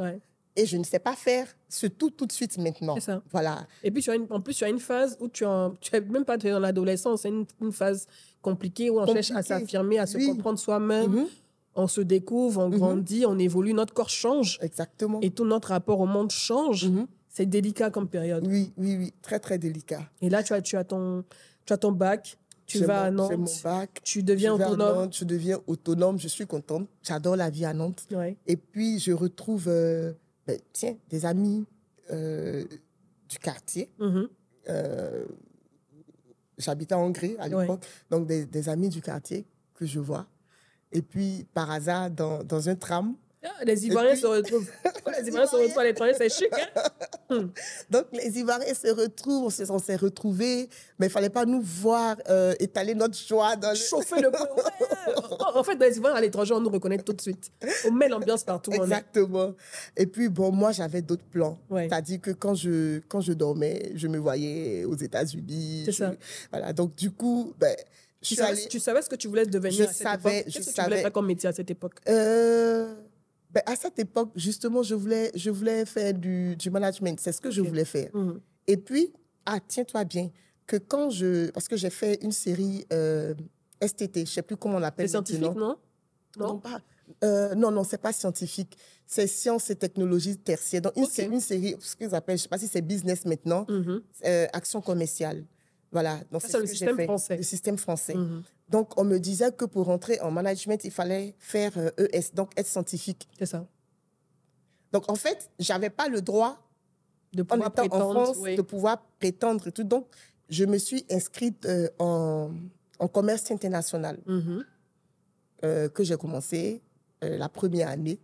et je ne sais pas faire ce tout tout de suite maintenant. Voilà.
Et puis, en plus, tu as une phase où tu n'es même pas dans l'adolescence, c'est une, phase compliquée où on cherche à s'affirmer, à se comprendre soi-même. Mhm. On se découvre, on mhm. grandit, on évolue, notre corps change. Exactement. Et tout notre rapport au monde change. Mhm. C'est délicat comme période. Oui, oui, oui, très, très délicat. Et là, tu as, tu as, ton, tu as ton bac tu vas à Nantes, mon bac. tu deviens autonome.
je deviens autonome, je suis contente. J'adore la vie à Nantes. Et puis, je retrouve euh, ben, tiens, des amis euh, du quartier. Mm-hmm. Euh, j'habitais en Hongrie à l'époque, donc des, amis du quartier que je vois. Et puis, par hasard, dans un tram,
ah, les Ivoiriens se retrouvent. les Ivoiriens se retrouvent à l'étranger, c'est chic. Hein. Hmm. Donc, les Ivoiriens se retrouvent,
on s'est retrouvés, mais il ne fallait pas nous voir euh, étaler notre joie dans le... Chauffer le pot. Oh, en fait, les Ivoiriens à l'étranger, on nous reconnaît tout de suite. On met l'ambiance partout. Exactement. Et puis, bon, moi, j'avais d'autres plans. tu C'est-à-dire que quand je, quand je dormais, je me voyais aux États-Unis. C'est ça. Voilà. Donc, du coup, ben.
Tu savais, tu savais, ce que tu voulais devenir je à cette savais, époque Qu'est-ce que tu voulais faire comme métier à cette époque
euh... Ben, à cette époque, justement, je voulais, je voulais faire du, management. C'est ce que je voulais faire. Mhm. Et puis, ah, tiens-toi bien, que quand je. Parce que j'ai fait une série euh, STT, je ne sais plus comment on l'appelle. C'est scientifique, non non, non, pas, euh, non, non, c'est pas scientifique. C'est sciences et technologies tertiaires. Donc, une, série, ce qu'ils appellent, je ne sais pas si c'est business maintenant, mhm. euh, action commerciale. Voilà. Donc, c'est le, système français. Le système français. Mhm. Donc, on me disait que pour rentrer en management, il fallait faire ES, euh, e donc être scientifique. C'est ça. Donc, en fait, j'avais pas le droit, de pouvoir en étant prétendre, en France, de pouvoir prétendre et tout. Donc, je me suis inscrite euh, en, commerce international, mhm. euh, que j'ai commencé la première année.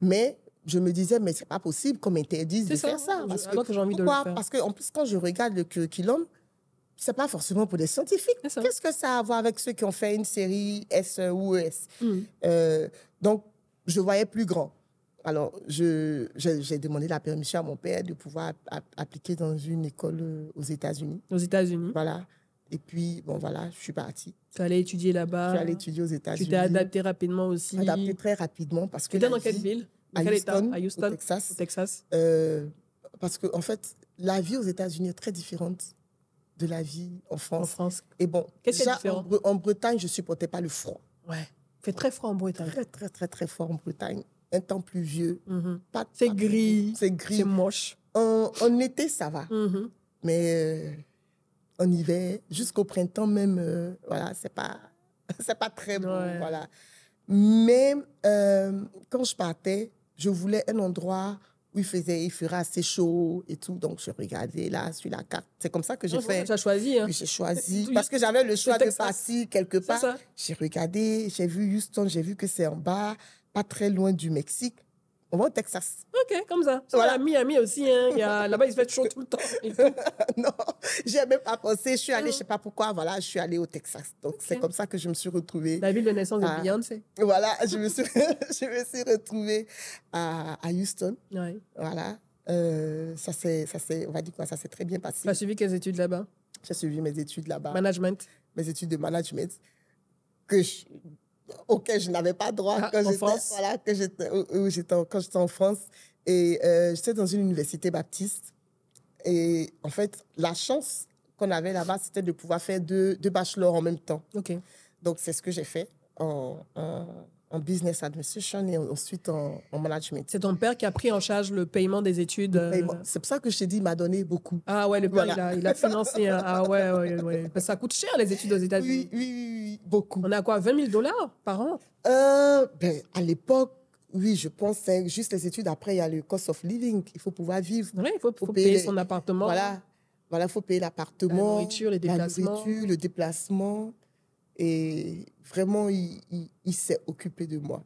Mais je me disais, mais c'est pas possible qu'on m'interdise de faire ça. Parce que, envie pourquoi de le faire. Parce que, en plus, quand je regarde le curriculum, c'est pas forcément pour des scientifiques. Qu'est-ce que ça a à voir avec ceux qui ont fait une série S ou ES mm. euh, Donc, je voyais plus grand. Alors, j'ai demandé la permission à mon père de pouvoir appliquer dans une école euh, aux États-Unis. Aux
États-Unis. Voilà. Et puis, bon, voilà, je suis partie. Tu allais étudier là-bas. Je suis étudier
aux États-Unis. Tu t'es adapté rapidement aussi. Adapté très rapidement parce que. Tu étais dans quelle ville à Houston, À Houston, au Texas. Texas. Euh, parce que, en fait, la vie aux États-Unis est très différente la vie en France. En France. Et bon, déjà, en, en, Bretagne, je supportais pas le froid. Ouais. fait très froid en Bretagne. Très, très, très, très froid en Bretagne. Un temps pluvieux. Mm-hmm. pas, c'est gris. C'est gris. C'est moche. En, été, ça va. Mm-hmm. Mais euh, en hiver, jusqu'au printemps même, euh, voilà, c'est pas, c'est pas très bon. Voilà. Mais euh, quand je partais, je voulais un endroit il faisait, il fera assez chaud et tout. Donc, je regardais là sur la carte. C'est comme ça que j'ai fait. Tu as choisi. Hein. J'ai choisi. parce que j'avais le choix de passer quelque part. J'ai regardé, j'ai vu Houston, j'ai vu que c'est en bas, pas très loin du Mexique on va au Texas.
Ok, comme ça. Voilà, Miami aussi, hein, là-bas, il fait chaud tout le temps. non,
j'ai même pas pensé. Je suis allée, ah. je sais pas pourquoi, voilà, je suis allée au Texas. Donc, c'est comme ça que je me suis retrouvée. La ville de naissance de Beyoncé. Voilà, je me suis, je me suis retrouvée à, Houston. Voilà. Voilà. Euh, ça s'est, on va dire quoi, ça s'est très bien passé. Tu as suivi quelles études là-bas J'ai suivi mes études là-bas. Management. Mes études de management que je, auquel je n'avais pas droit ah, quand j'étais j'étais en France et euh, j'étais dans une université baptiste et en fait la chance qu'on avait là-bas c'était de pouvoir faire deux, bachelors en même temps. OK. Donc c'est ce que j'ai fait en en business administration et ensuite en, management. C'est ton
père qui a pris en charge le paiement des études. Euh, C'est pour ça que je t'ai dit, il m'a donné beaucoup. Ah ouais, le père, il, a, financé. Euh, ah ouais, ouais, ouais. Parce que ça coûte cher les études aux États-Unis. Oui, oui, oui, beaucoup. On a quoi, 20 000 dollars par an
euh, ben, À l'époque, oui, je pense, juste les études. Après, il y a le cost of living. Il faut pouvoir vivre. il faut, payer, son appartement. Voilà. Voilà, il faut payer l'appartement, la nourriture, les déplacements. La nourriture, le déplacement. Et vraiment, il, s'est occupé de moi.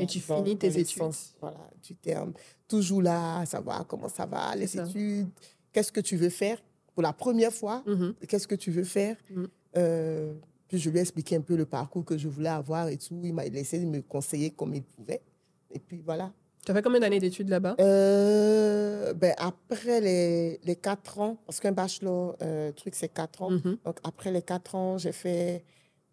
et tu finis tes études. voilà, tu termes. Toujours là, à savoir comment ça va, les études, qu'est-ce que tu veux faire pour la première fois, mm-hmm. qu'est-ce que tu veux faire. Mm-hmm. Euh, puis je lui ai expliqué un peu le parcours que je voulais avoir et tout. Il m'a laissé me conseiller comme il pouvait. Et puis voilà. Tu as fait combien d'années d'études là-bas euh, ben Après les, les 4 ans, parce qu'un bachelor, euh, truc, c'est quatre ans. Mm-hmm. Donc après les quatre ans, j'ai fait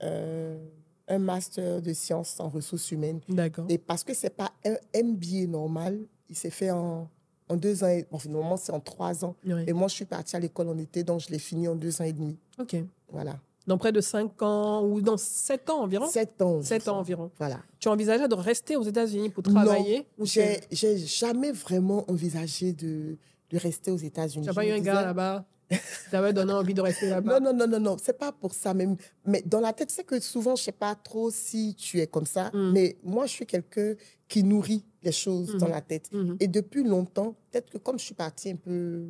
un, master de sciences en ressources humaines. D'accord. Et parce que ce n'est pas un MBA normal, il s'est fait en, deux ans, et, bon, normalement, c'est en trois ans. Et moi, je suis partie à l'école en
été, donc je l'ai fini en deux ans et demi. OK. Voilà. Dans près de cinq ans ou dans sept ans environ Sept ans. Sept ans environ. Voilà. Tu envisageais de rester aux États-Unis pour travailler Non, j'ai
jamais vraiment envisagé de, de rester aux États-Unis. Tu n'as pas eu un gars là-bas ça m'a donné envie de rester là-bas. Non, non, non, non, non. C'est pas pour ça. Mais, mais dans la tête, c'est que souvent, je sais pas trop si tu es comme ça. Mm. Mais moi, je suis quelqu'un qui nourrit les choses dans mm-hmm. la tête. Mm-hmm. Et depuis longtemps, peut-être que comme je suis partie un peu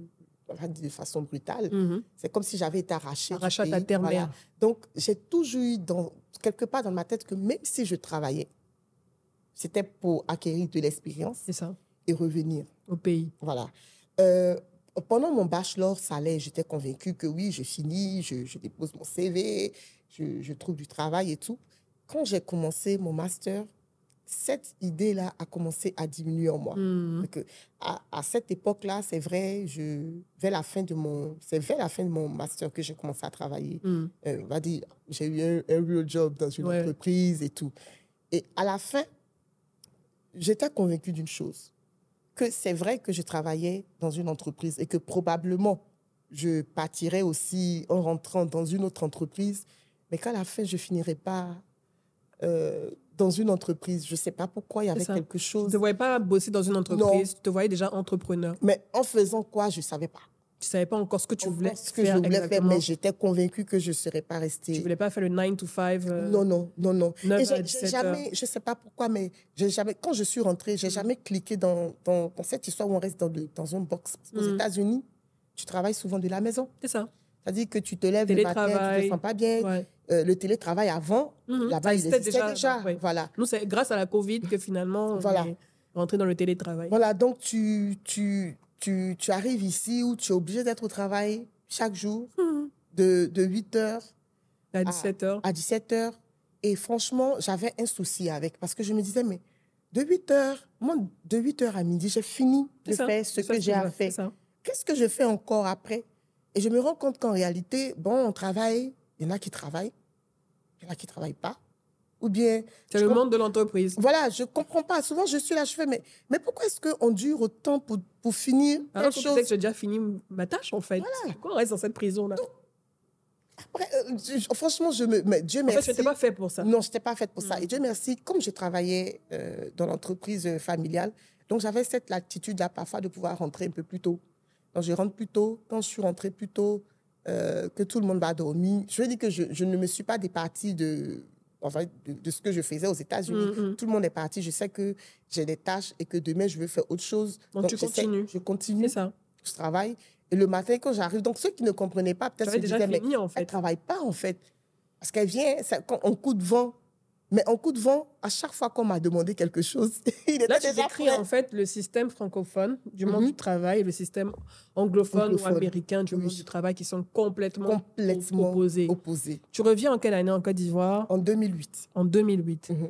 de façon brutale, mm-hmm. c'est comme si j'avais été arrachée. Arrachée à ta terre Donc, j'ai toujours eu dans, quelque part dans ma tête que même si je travaillais, c'était pour acquérir de l'expérience et revenir. Au pays. Voilà. Euh, pendant mon bachelor, ça allait. J'étais convaincue que oui, je finis, je, dépose mon CV, je, trouve du travail et tout. Quand j'ai commencé mon master, cette idée-là a commencé à diminuer en moi. Hmm. à, cette époque-là, c'est vrai, je, vers la fin de mon, c'est vers la fin de mon master que j'ai commencé à travailler. Hmm. Euh, on va dire, j'ai eu un, real job dans une entreprise et tout. Et à la fin, j'étais convaincue d'une chose que c'est vrai que je travaillais dans une entreprise et que probablement je partirais aussi en rentrant dans une autre entreprise, mais qu'à la fin, je finirais pas euh, dans une entreprise. Je ne sais pas pourquoi il y avait quelque chose. Tu ne te voyais pas bosser dans une entreprise, tu
te voyais déjà entrepreneur. Mais en faisant quoi, je ne savais pas. Tu savais pas encore ce que tu voulais faire. Ce que mais
j'étais convaincue que je ne serais pas restée. Tu voulais pas faire le 9 to 5 euh, Non, non, non, non. jamais, je sais pas pourquoi, mais jamais, quand je suis rentrée, j'ai mm. jamais cliqué dans, dans, cette histoire où on reste dans, un dans une box. Aux mm. États-Unis, tu travailles souvent de la maison. C'est ça. C'est-à-dire que tu te lèves le matin, tu te sens pas bien.
Euh, le télétravail avant, la mm-hmm. là-bas, il existait déjà. Voilà. Nous, c'est grâce à la COVID que finalement, on voilà. est rentré dans le télétravail.
Voilà, donc tu, tu, tu, arrives ici où tu es obligé d'être au travail chaque jour, hmm. de, 8 h à 17 h À, Et franchement, j'avais un souci avec, parce que je me disais, mais de 8 h moi, de 8 heures à midi, j'ai fini de faire ce que j'ai fait. Qu'est-ce que je fais encore après Et je me rends compte qu'en réalité, bon, on travaille, il y en a qui travaillent, il y en a qui ne travaillent pas ou bien... C'est le monde de l'entreprise. Voilà, je ne comprends pas. Souvent, je suis là, je fais, mais, mais pourquoi est-ce
qu'on dure autant pour, pour finir Alors chose... que j'ai déjà fini ma tâche, en fait. Voilà. Pourquoi on reste dans cette prison-là euh, franchement, je me, mais Dieu merci. En fait, je n'étais pas faite pour ça.
Non, je n'étais pas faite pour ça. Hmm. Et Dieu merci, comme je travaillais euh, dans l'entreprise euh, familiale, donc j'avais cette latitude-là parfois de pouvoir rentrer un peu plus tôt. Donc je rentre plus tôt. Quand je suis rentrée plus tôt, que tout le monde va dormir, je veux dire que je, je ne me suis pas départie de, enfin, de, ce que je faisais aux États-Unis. Mm, mm. Tout le monde est parti. Je sais que j'ai des tâches et que demain, je veux faire autre chose. Donc, je tu Je continue. ça. Je travaille. Et le matin, quand j'arrive, donc ceux qui ne comprenaient pas, peut-être se disaient, mais en fait. elle ne travaille pas, en fait. Parce qu'elle vient, ça, on coup de vent,
mais en coup de vent, à chaque fois qu'on m'a demandé quelque chose, il était Là, tu décris, en fait le système francophone du monde mhm. du travail et le système anglophone, ou américain du monde du travail qui sont complètement, opposés. Tu reviens en quelle année en Côte d'Ivoire En 2008. En 2008. Mhm.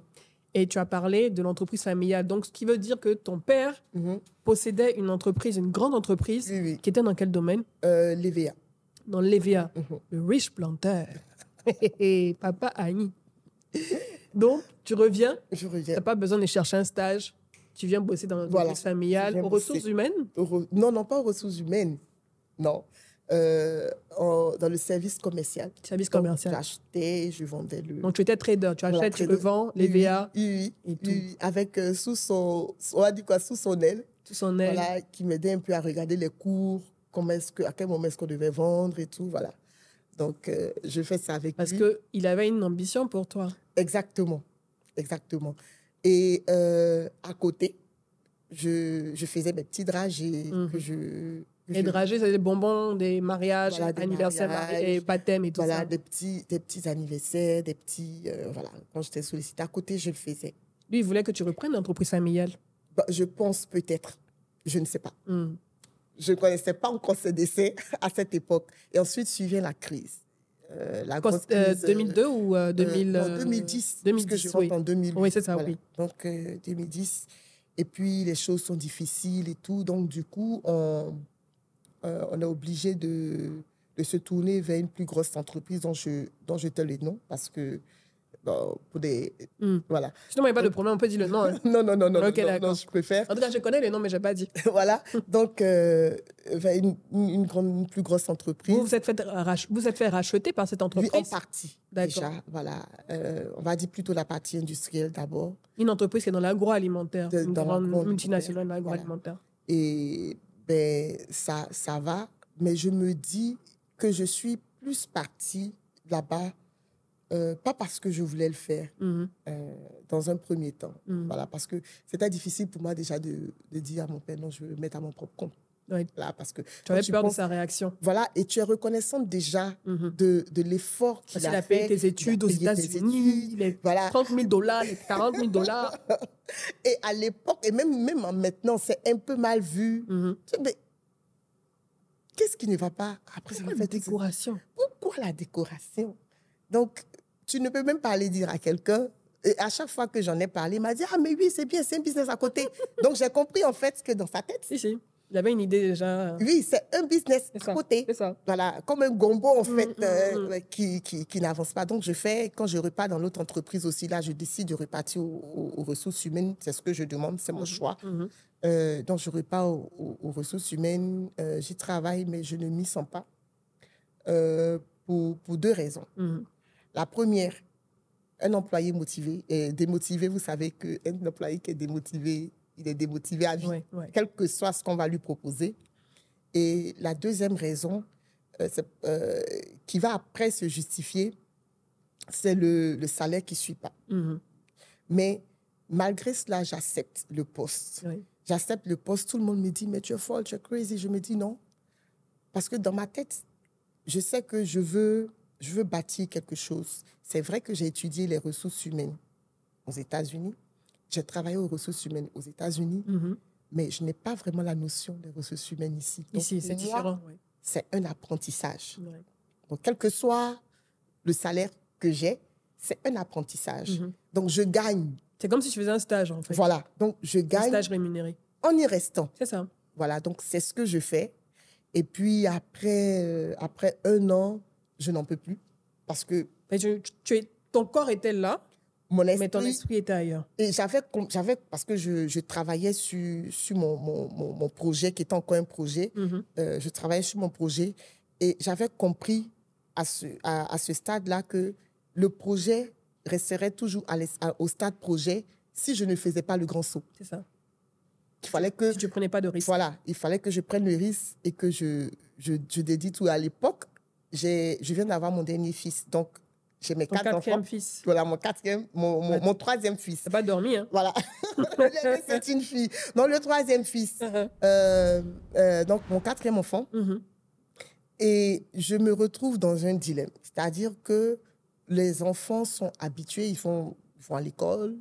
Et tu as parlé de l'entreprise familiale. Donc, ce qui veut dire que ton père mhm. possédait une entreprise, une grande entreprise, qui était dans quel domaine euh, L'EVA. Dans l'EVA, le Rich Planter. Papa Annie. Donc, tu reviens. Je reviens. pas besoin de chercher un stage. Tu viens bosser dans le service familiale, aux ressources humaines Non, non, pas aux ressources humaines. Non. Euh,
dans le service commercial. Service commercial. J'achetais, je vendais le. Donc tu étais trader, tu achètes, tu vends, les VA. Oui, oui, avec euh, sous son, on va dire quoi, sous son aile. Sous son aile. qui m'aidait un peu à regarder les cours, comment est-ce que, à quel moment est-ce qu'on devait vendre et tout, voilà. Donc, euh, je fais ça avec Parce lui. Parce qu'il avait une ambition pour toi. Exactement. Exactement. Et euh, à côté, je, faisais mes petits dragées mhm. que je. dragées, c'est
des bonbons, des mariages,
anniversaires et baptêmes et tout voilà, ça. Voilà, des petits, petits anniversaires, des petits. Euh, voilà, quand j'étais sollicitée à côté, je le faisais. Lui, il voulait que tu reprennes l'entreprise familiale. Bah, je pense peut-être. Je ne sais pas. Hmm je ne connaissais pas encore ce décès à cette époque. Et ensuite, suivait la crise. Euh, la crise, 2002 euh, ou 2000, euh, En 2010, 2010 je oui. en 2008. Oui, c'est ça, oui. Donc, 2010. Et puis, les choses sont difficiles et tout. Donc, du coup, on, on est obligé de, de, se tourner vers une plus grosse entreprise dont je, dont je le nom parce que pour des. Hmm. Voilà.
Sinon, il n'y a pas de problème, on peut dire le nom. Hein. non, non, non, non, non, je préfère. En tout cas, je connais les noms mais je n'ai pas dit.
voilà. Donc, euh, une, grande, plus grosse entreprise. Vous vous
êtes fait, vous êtes fait racheter par cette entreprise en partie. Déjà, voilà.
Euh, on va dire plutôt la partie industrielle d'abord.
Une entreprise qui est dans l'agroalimentaire, une grande multinationale
dans l'agroalimentaire. Et ben, ça, ça va, mais je me dis que je suis plus partie là-bas euh, pas parce que je voulais le faire mhm. euh, dans un premier temps. Mhm. Voilà, parce que c'était difficile pour moi déjà de, dire à mon père, non, je vais le mettre à mon propre compte. Oui. Là, parce que tu avais peur de
sa réaction. Voilà,
et tu es reconnaissante déjà mhm. de, de l'effort qu'il a, a, fait. tes études aux États-Unis, les
30 000 dollars, les 40 000 dollars.
et à l'époque, et même, même maintenant, c'est un peu mal vu. Mais qu'est-ce qui ne va pas après ça la décoration Pourquoi la décoration Donc, tu ne peux même pas aller dire à quelqu'un. Et à chaque fois que j'en ai parlé, il m'a dit Ah, mais oui, c'est bien, c'est un business à côté. Donc, j'ai compris en
fait ce que dans sa tête. Si, si. Il avait une idée déjà.
Oui, c'est un business à côté. Ça. Voilà, comme un gombo en mm, fait mm, euh, mm, qui, qui, qui n'avance pas. Donc je fais, quand je repars dans l'autre entreprise aussi, là, je décide de repartir aux, ressources humaines. C'est ce que je demande, c'est mon mm-hmm, choix. Mm-hmm. Euh, donc je repars aux, ressources humaines. Euh, j'y travaille, mais je ne m'y sens pas pour, pour, deux raisons. Mm-hmm. La première, un employé motivé et euh, démotivé, vous savez qu'un employé qui est démotivé, il est démotivé à vie, quel que soit ce qu'on va lui proposer. Et la deuxième raison euh, euh, qui va après se justifier, c'est le, salaire qui ne suit pas. Mm-hmm. Mais malgré cela, j'accepte le poste. J'accepte le poste. Tout le monde me dit, mais tu es folle, tu es crazy. Je me dis non. Parce que dans ma tête, je sais que je veux je veux bâtir quelque chose. C'est vrai que j'ai étudié les ressources humaines aux États-Unis. J'ai travaillé aux ressources humaines aux États-Unis, mm-hmm. mais je n'ai pas vraiment la notion des ressources humaines ici. ici, c'est différent. C'est un apprentissage. Donc, quel que soit le salaire que j'ai, c'est un apprentissage. Mm-hmm. Donc, je gagne. C'est comme si je faisais un stage, en fait. Voilà. Donc, je gagne. Un stage rémunéré. En y restant. C'est ça. Voilà. Donc, c'est ce que je fais. Et puis, après, euh, après un an, je n'en peux plus. Parce que. tu, es, ton corps était là,
mon esprit, mais ton esprit était ailleurs.
Et j'avais, j'avais parce que je, travaillais sur, sur mon, mon, mon, projet, qui était encore un projet, mm-hmm. euh, je travaillais sur mon projet et j'avais compris à ce, à, ce stade-là que le projet resterait toujours à au stade projet si je ne faisais pas le grand saut. C'est ça. Il fallait que. Si tu prenais pas de risque. Voilà, il fallait que je prenne le risque et que je, je, je dédie tout. À l'époque, je viens d'avoir mon dernier fils. Donc, j'ai mes quatre enfants. fils. Voilà, mon quatrième, mon, mon, mon troisième fils. T'as pas dormi, hein? Voilà. c'est une fille. Non, le troisième fils. Uh-huh. Euh, euh, donc, mon quatrième enfant. Mm-hmm. Et je me retrouve dans un dilemme. C'est-à-dire que les enfants sont habitués, ils font, vont à l'école,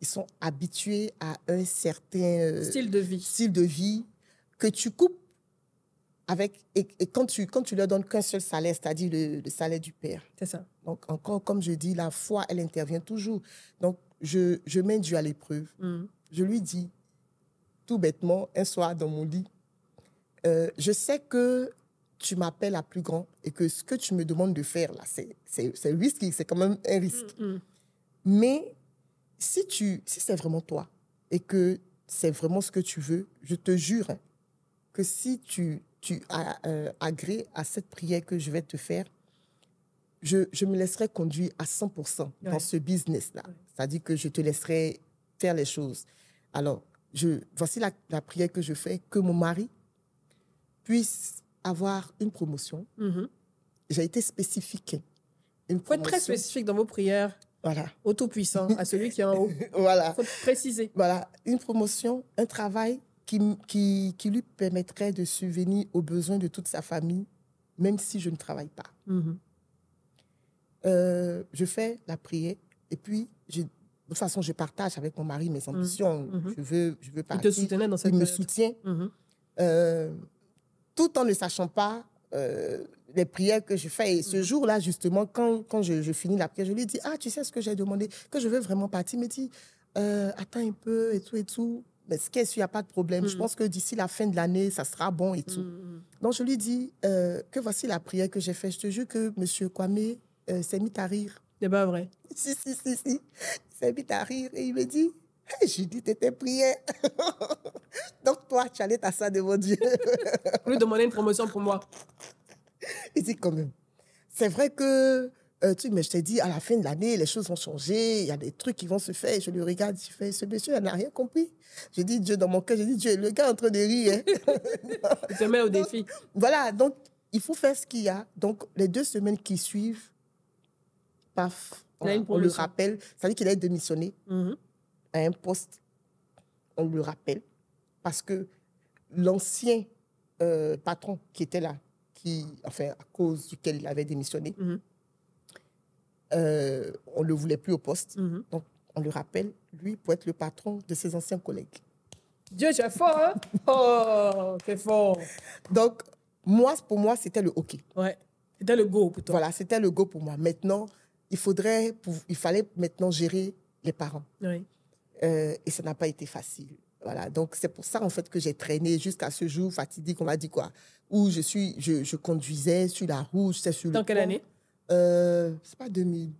ils sont habitués à un certain... Euh, style de vie. Style de vie que tu coupes avec, et, quand tu quand tu leur donnes qu'un seul salaire, c'est-à-dire le, salaire du père. C'est ça. Donc encore comme je dis, la foi, elle intervient toujours. Donc je, je mets Dieu à l'épreuve. Mm. Je lui dis tout bêtement un soir dans mon lit, euh, je sais que tu m'appelles à plus grand et que ce que tu me demandes de faire là, c'est c'est risque, c'est quand même un risque. Mm, mm. Mais si tu si c'est vraiment toi et que c'est vraiment ce que tu veux, je te jure hein, que si tu tu as euh, agré à cette prière que je vais te faire, je, me laisserai conduire à 100% dans ce business-là. C'est-à-dire que je te laisserai faire les choses. Alors, je, voici la, la prière que je fais, que mon mari puisse avoir une promotion. Mhm. J'ai été spécifique.
Il faut être très spécifique dans vos prières.
Voilà. Au tout-puissant, à celui qui est en haut. voilà. Il faut préciser. Voilà. Une promotion, un travail qui, qui, qui, lui permettrait de subvenir aux besoins de toute sa famille, même si je ne travaille pas. Mhm. Euh, je fais la prière et puis de toute façon, je partage avec mon mari mes mhm. ambitions. Mhm. Je veux, je veux partir. Il te soutenait dans cette me soutient. Euh, tout en ne sachant pas euh, les prières que je fais. Et ce jour-là, justement, quand, quand je, je, finis la prière, je lui dis, ah, tu sais ce que j'ai demandé, que je veux vraiment partir. Il me dit, attends un peu et tout et tout mais ce il n'y a pas de problème. Je mm. pense que d'ici la fin de l'année, ça sera bon et tout. Mm, mm. Donc, je lui dis euh, que voici la prière que j'ai faite. Je te jure que M. Kwame euh, s'est mis à rire. C'est pas vrai. Si, si, si, si. Il s'est mis à rire et il me dit j'ai dit, t'étais prière. Donc, toi, tu allais t'asseoir ça devant Dieu. lui demander une promotion pour moi. Il dit, quand même, c'est vrai que truc, mais je t'ai dit, à la fin de l'année, les choses vont changer, il y a des trucs qui vont se faire. Je le regarde, je fais, ce monsieur, n'a rien compris. Je dis, Dieu, dans mon cœur, je dis, Dieu, le gars est en train de rire. Hein. je au défi. Voilà, donc, il faut faire ce qu'il y a. Donc, les deux semaines qui suivent, paf, on, le rappelle. Ça veut dire qu'il a démissionné mhm. à un poste. On le rappelle. Parce que l'ancien euh, patron qui était là, qui, enfin, à cause duquel il avait démissionné, mhm. Euh, on ne le voulait plus au poste. Mhm. Donc, on le rappelle, lui, pour être le patron de ses anciens collègues.
Dieu, j'ai fort,
hein? Oh, c'est fort. Donc, moi, pour moi, c'était le OK. Ouais. C'était le go pour toi. Voilà, c'était le go pour moi. Maintenant, il faudrait, il fallait maintenant gérer les parents. Oui. Euh, et ça n'a pas été facile. Voilà, donc c'est pour ça en fait que j'ai traîné jusqu'à ce jour fatidique, on m'a dit quoi, où je suis, je, conduisais sur la route, c'est sur Dans quelle année euh, c'est pas 2000,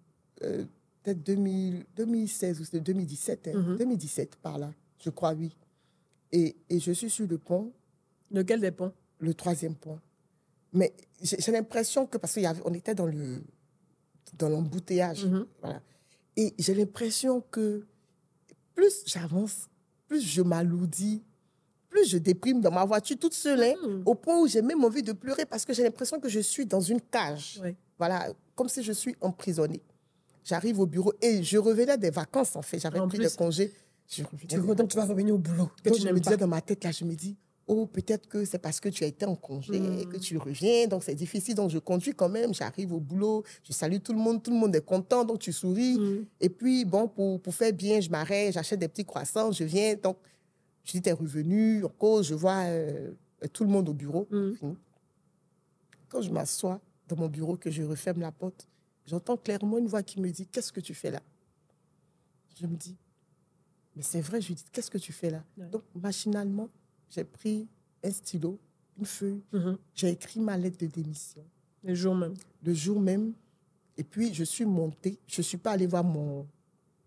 euh, peut-être 2016 ou 2017, 2017 hein. mhm. par là, je crois, oui. Et, et, je suis sur le pont. Lequel des ponts Le troisième pont. Mais j'ai l'impression que, parce qu'on était dans le dans l'embouteillage, mhm. voilà. Et j'ai l'impression que plus j'avance, plus je m'alourdis plus, je déprime dans ma voiture toute seule, hein, hmm. au point où j'ai même envie de pleurer parce que j'ai l'impression que je suis dans une cage. Voilà, comme si je suis emprisonnée. J'arrive au bureau et je revenais des vacances, en fait. J'avais pris des congés. Je donc, tu vas revenir au boulot. je me disais dans ma tête, là, je me dis, oh, peut-être que c'est parce que tu as été en congé hmm. et que tu reviens, donc c'est difficile. Donc, je conduis quand même, j'arrive au boulot, je salue tout le monde, tout le monde est content, donc tu souris. Hmm. Et puis, bon, pour, pour faire bien, je m'arrête, j'achète des petits croissants, je viens. Donc, je dis, t'es revenu, en cause, je vois euh, tout le monde au bureau. Mm. Mm. Quand je m'assois dans mon bureau, que je referme la porte, j'entends clairement une voix qui me dit, qu'est-ce que tu fais là Je me dis, mais c'est vrai, je dis, qu'est-ce que tu fais là Donc, machinalement, j'ai pris un stylo, une feuille, mm-hmm. j'ai écrit ma lettre de démission. Le jour même. Le jour même. Et puis, je suis montée. Je ne suis pas allée voir mon,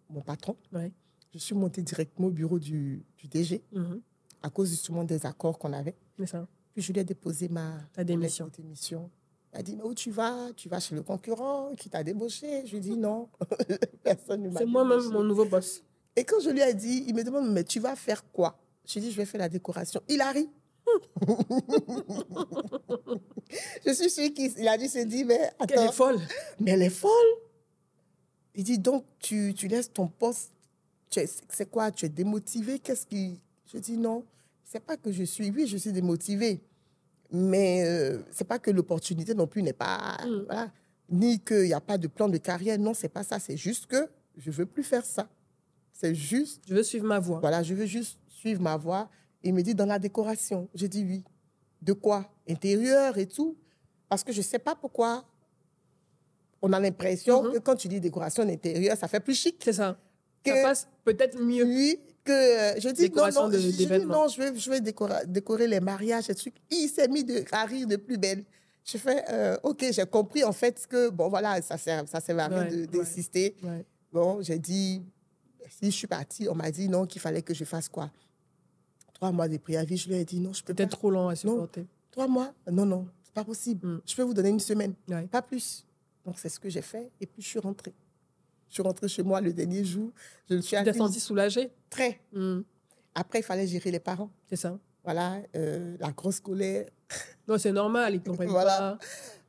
mon patron. Oui je suis montée directement au bureau du, du DG mhm. à cause justement des accords qu'on avait. Ça. Puis je lui ai déposé ma démission. démission. Elle a dit, mais où tu vas Tu vas chez le concurrent qui t'a débauché Je lui ai dit, non, personne ne m'a C'est moi-même mon nouveau boss. Et quand je lui ai dit, il me demande, mais tu vas faire quoi Je lui ai dit, je vais faire la décoration. Il a ri. je suis qui il a dit se dit, mais attends. Elle est folle. Mais elle est folle. Il dit, donc tu, tu laisses ton poste c'est quoi Tu es démotivé Qu'est-ce qui. Je dis non, c'est pas que je suis. Oui, je suis démotivé. mais euh, c'est pas que l'opportunité non plus n'est pas. Mm. Voilà, ni qu'il n'y a pas de plan de carrière. Non, c'est pas ça. C'est juste que je veux plus faire ça. C'est juste. Je veux suivre ma voie. Voilà, je veux juste suivre ma voie. Il me dit dans la décoration. Je dis oui. De quoi Intérieur et tout. Parce que je sais pas pourquoi on a l'impression mm-hmm. que quand tu dis décoration intérieure, ça fait plus chic. C'est ça ça passe peut-être mieux. Oui, que euh, je dis non, non, je, je, vais, décorer, décorer les mariages, et trucs. Il s'est mis de, à rire de plus belle. Je fais, euh, OK, j'ai compris en fait que, bon, voilà, ça sert, ça sert à rien d'insister. Bon, j'ai dit, si je suis partie, on m'a dit non, qu'il fallait que je fasse quoi Trois mois de préavis, je lui ai dit non, je peux Peut-être trop long à supporter. Non, trois mois Non, non, c'est pas possible. Mm. Je peux vous donner une semaine, pas plus. Donc, c'est ce que j'ai fait, et puis je suis rentrée. Je suis rentrée chez moi le dernier jour. Je me suis soulagée Très. Hmm. Après, il fallait gérer les parents. C'est ça. Voilà, euh, la grosse colère. Non, c'est normal, ils comprennent voilà. pas.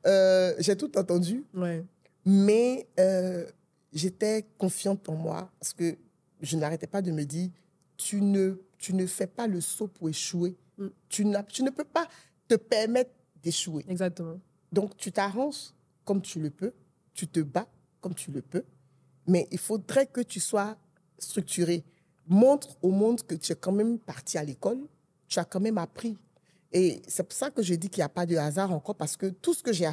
Euh, j'ai tout entendu. Ouais. Mais euh, j'étais confiante en moi parce que je n'arrêtais pas de me dire tu ne, tu ne fais pas le saut pour échouer. Hmm. Tu n'as, tu ne peux pas te permettre d'échouer. Exactement. Donc, tu t'arranges comme tu le peux, tu te bats comme tu le peux mais il faudrait que tu sois structuré. Montre au monde que tu es quand même parti à l'école, tu as quand même appris. Et c'est pour ça que je dis qu'il n'y a pas de hasard encore, parce que tout ce que j'ai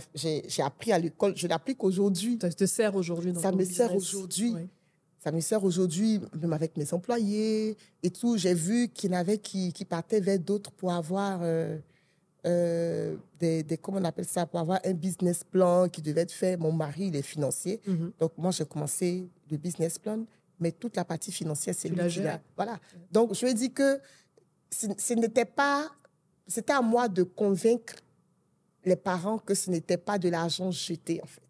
appris à l'école, je l'applique aujourd'hui. Ça te sert aujourd'hui Ça me sert aujourd'hui. Ça me sert aujourd'hui, même avec mes employés et tout. J'ai vu qu'il y en avait qui, qui partaient vers d'autres pour avoir... Euh, euh, des, des, comment on appelle ça, pour avoir un business plan qui devait être fait. Mon mari, il est financier. Mhm. Donc, moi, j'ai commencé le business plan, mais toute la partie financière, c'est lui Voilà. Donc, je ai dit que ce n'était pas. C'était à moi de convaincre les parents que ce n'était pas de
l'argent jeté, en fait.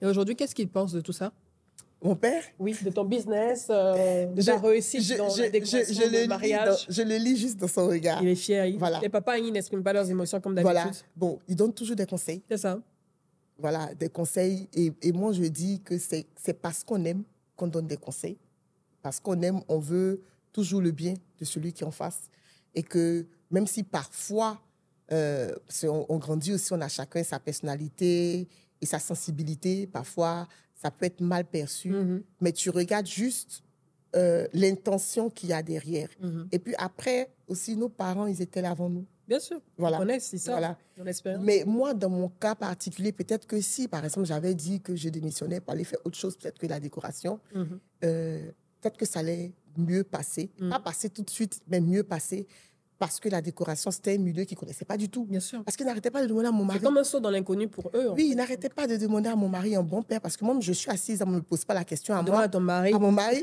Et aujourd'hui, qu'est-ce qu'ils pensent de tout ça mon père Oui, de ton business, euh, de ta réussite dans le mariage.
je le lis juste dans son regard. Il est fier.
Il, voilà. Les papas, n'expriment pas leurs émotions comme d'habitude. Voilà.
Bon, ils donnent toujours des conseils. C'est ça. Voilà, des conseils. Et, et moi, je dis que c'est parce qu'on aime qu'on donne des conseils. Parce qu'on aime, on veut toujours le bien de celui qui en face. Et que même si parfois, euh, on, on grandit aussi, on a chacun sa personnalité, et sa sensibilité, parfois, ça peut être mal perçu, mm-hmm. mais tu regardes juste euh, l'intention qu'il y a derrière. Mm-hmm. Et puis après, aussi, nos parents, ils étaient là avant nous. Bien sûr. Voilà. On c'est ça. Voilà. espère. Mais moi, dans mon cas particulier, peut-être que si, par exemple, j'avais dit que je démissionnais pour aller faire autre chose, peut-être que la décoration, mm-hmm. euh, peut-être que ça allait mieux passer. Mm. Pas passer tout de suite, mais mieux passer parce que la décoration, c'était un milieu qu'ils ne connaissaient pas du tout. Bien sûr. Parce qu'ils n'arrêtaient pas de demander à mon mari. C'est comme un
saut dans l'inconnu pour eux. Oui, ils
n'arrêtaient pas de demander à mon mari un bon père, parce que moi, je suis assise, on ne me pose pas la question à moi. à ton mari. À mon mari.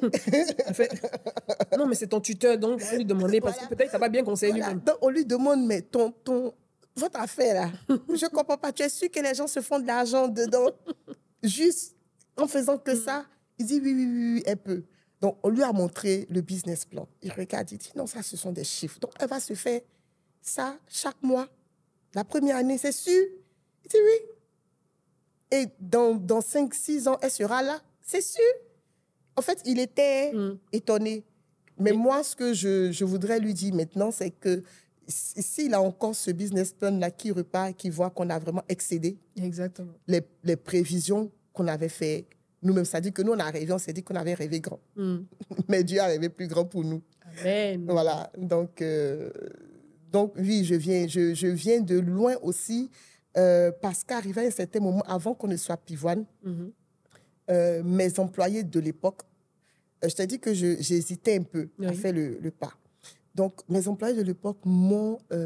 non, mais c'est ton tuteur, donc on lui demander, parce que peut-être ça va bien conseiller lui-même. on lui demande, mais ton, ton, votre affaire, là, je ne comprends pas. Tu es sûre que les gens se font de l'argent
dedans, juste en faisant que ça Il dit, oui, oui, oui, oui elle peut. Donc, on lui a montré le business plan. Il regarde, il dit non, ça, ce sont des chiffres. Donc, elle va se faire ça chaque mois. La première année, c'est sûr. Il dit oui. Et dans, dans 5-6 ans, elle sera là. C'est sûr. En fait, il était mm. étonné. Mais moi, ce que je, voudrais lui dire maintenant, c'est que s'il a encore ce business plan-là qui repart, qui voit qu'on a vraiment excédé Exactement. Les, prévisions qu'on avait faites nous-mêmes. Ça dit que nous, on a rêvé, on s'est dit qu'on avait rêvé grand. Hmm. Mais Dieu a rêvé plus grand pour nous. Amen. Voilà. Donc, euh, donc oui, je viens, je, je viens de loin aussi, euh, parce qu'arrivé à un certain moment, avant qu'on ne soit pivoine, mhm. euh, mes employés de l'époque, je t'ai dit que j'hésitais un peu à faire le, le, pas. Donc, mes employés de l'époque m'ont, on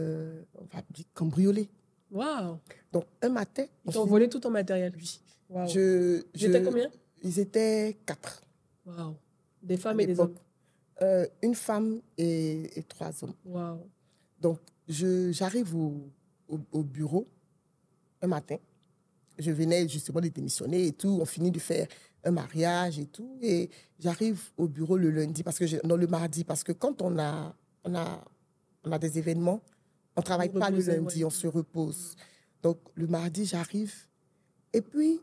va cambriolé. Wow. Donc, un matin. Ils t'ont volé tout ton matériel, lui. Je, J'étais combien ils étaient quatre. Wow. Des femmes et des hommes euh, Une femme et, trois hommes. Wow. Donc, j'arrive au, au, bureau un matin. Je venais justement de démissionner et tout. On finit de faire un mariage et tout. Et j'arrive au bureau le lundi, parce que non, le mardi, parce que quand on a, on a, on a des événements, on ne travaille pas le lundi, on se repose. Donc, le mardi, j'arrive. Et puis,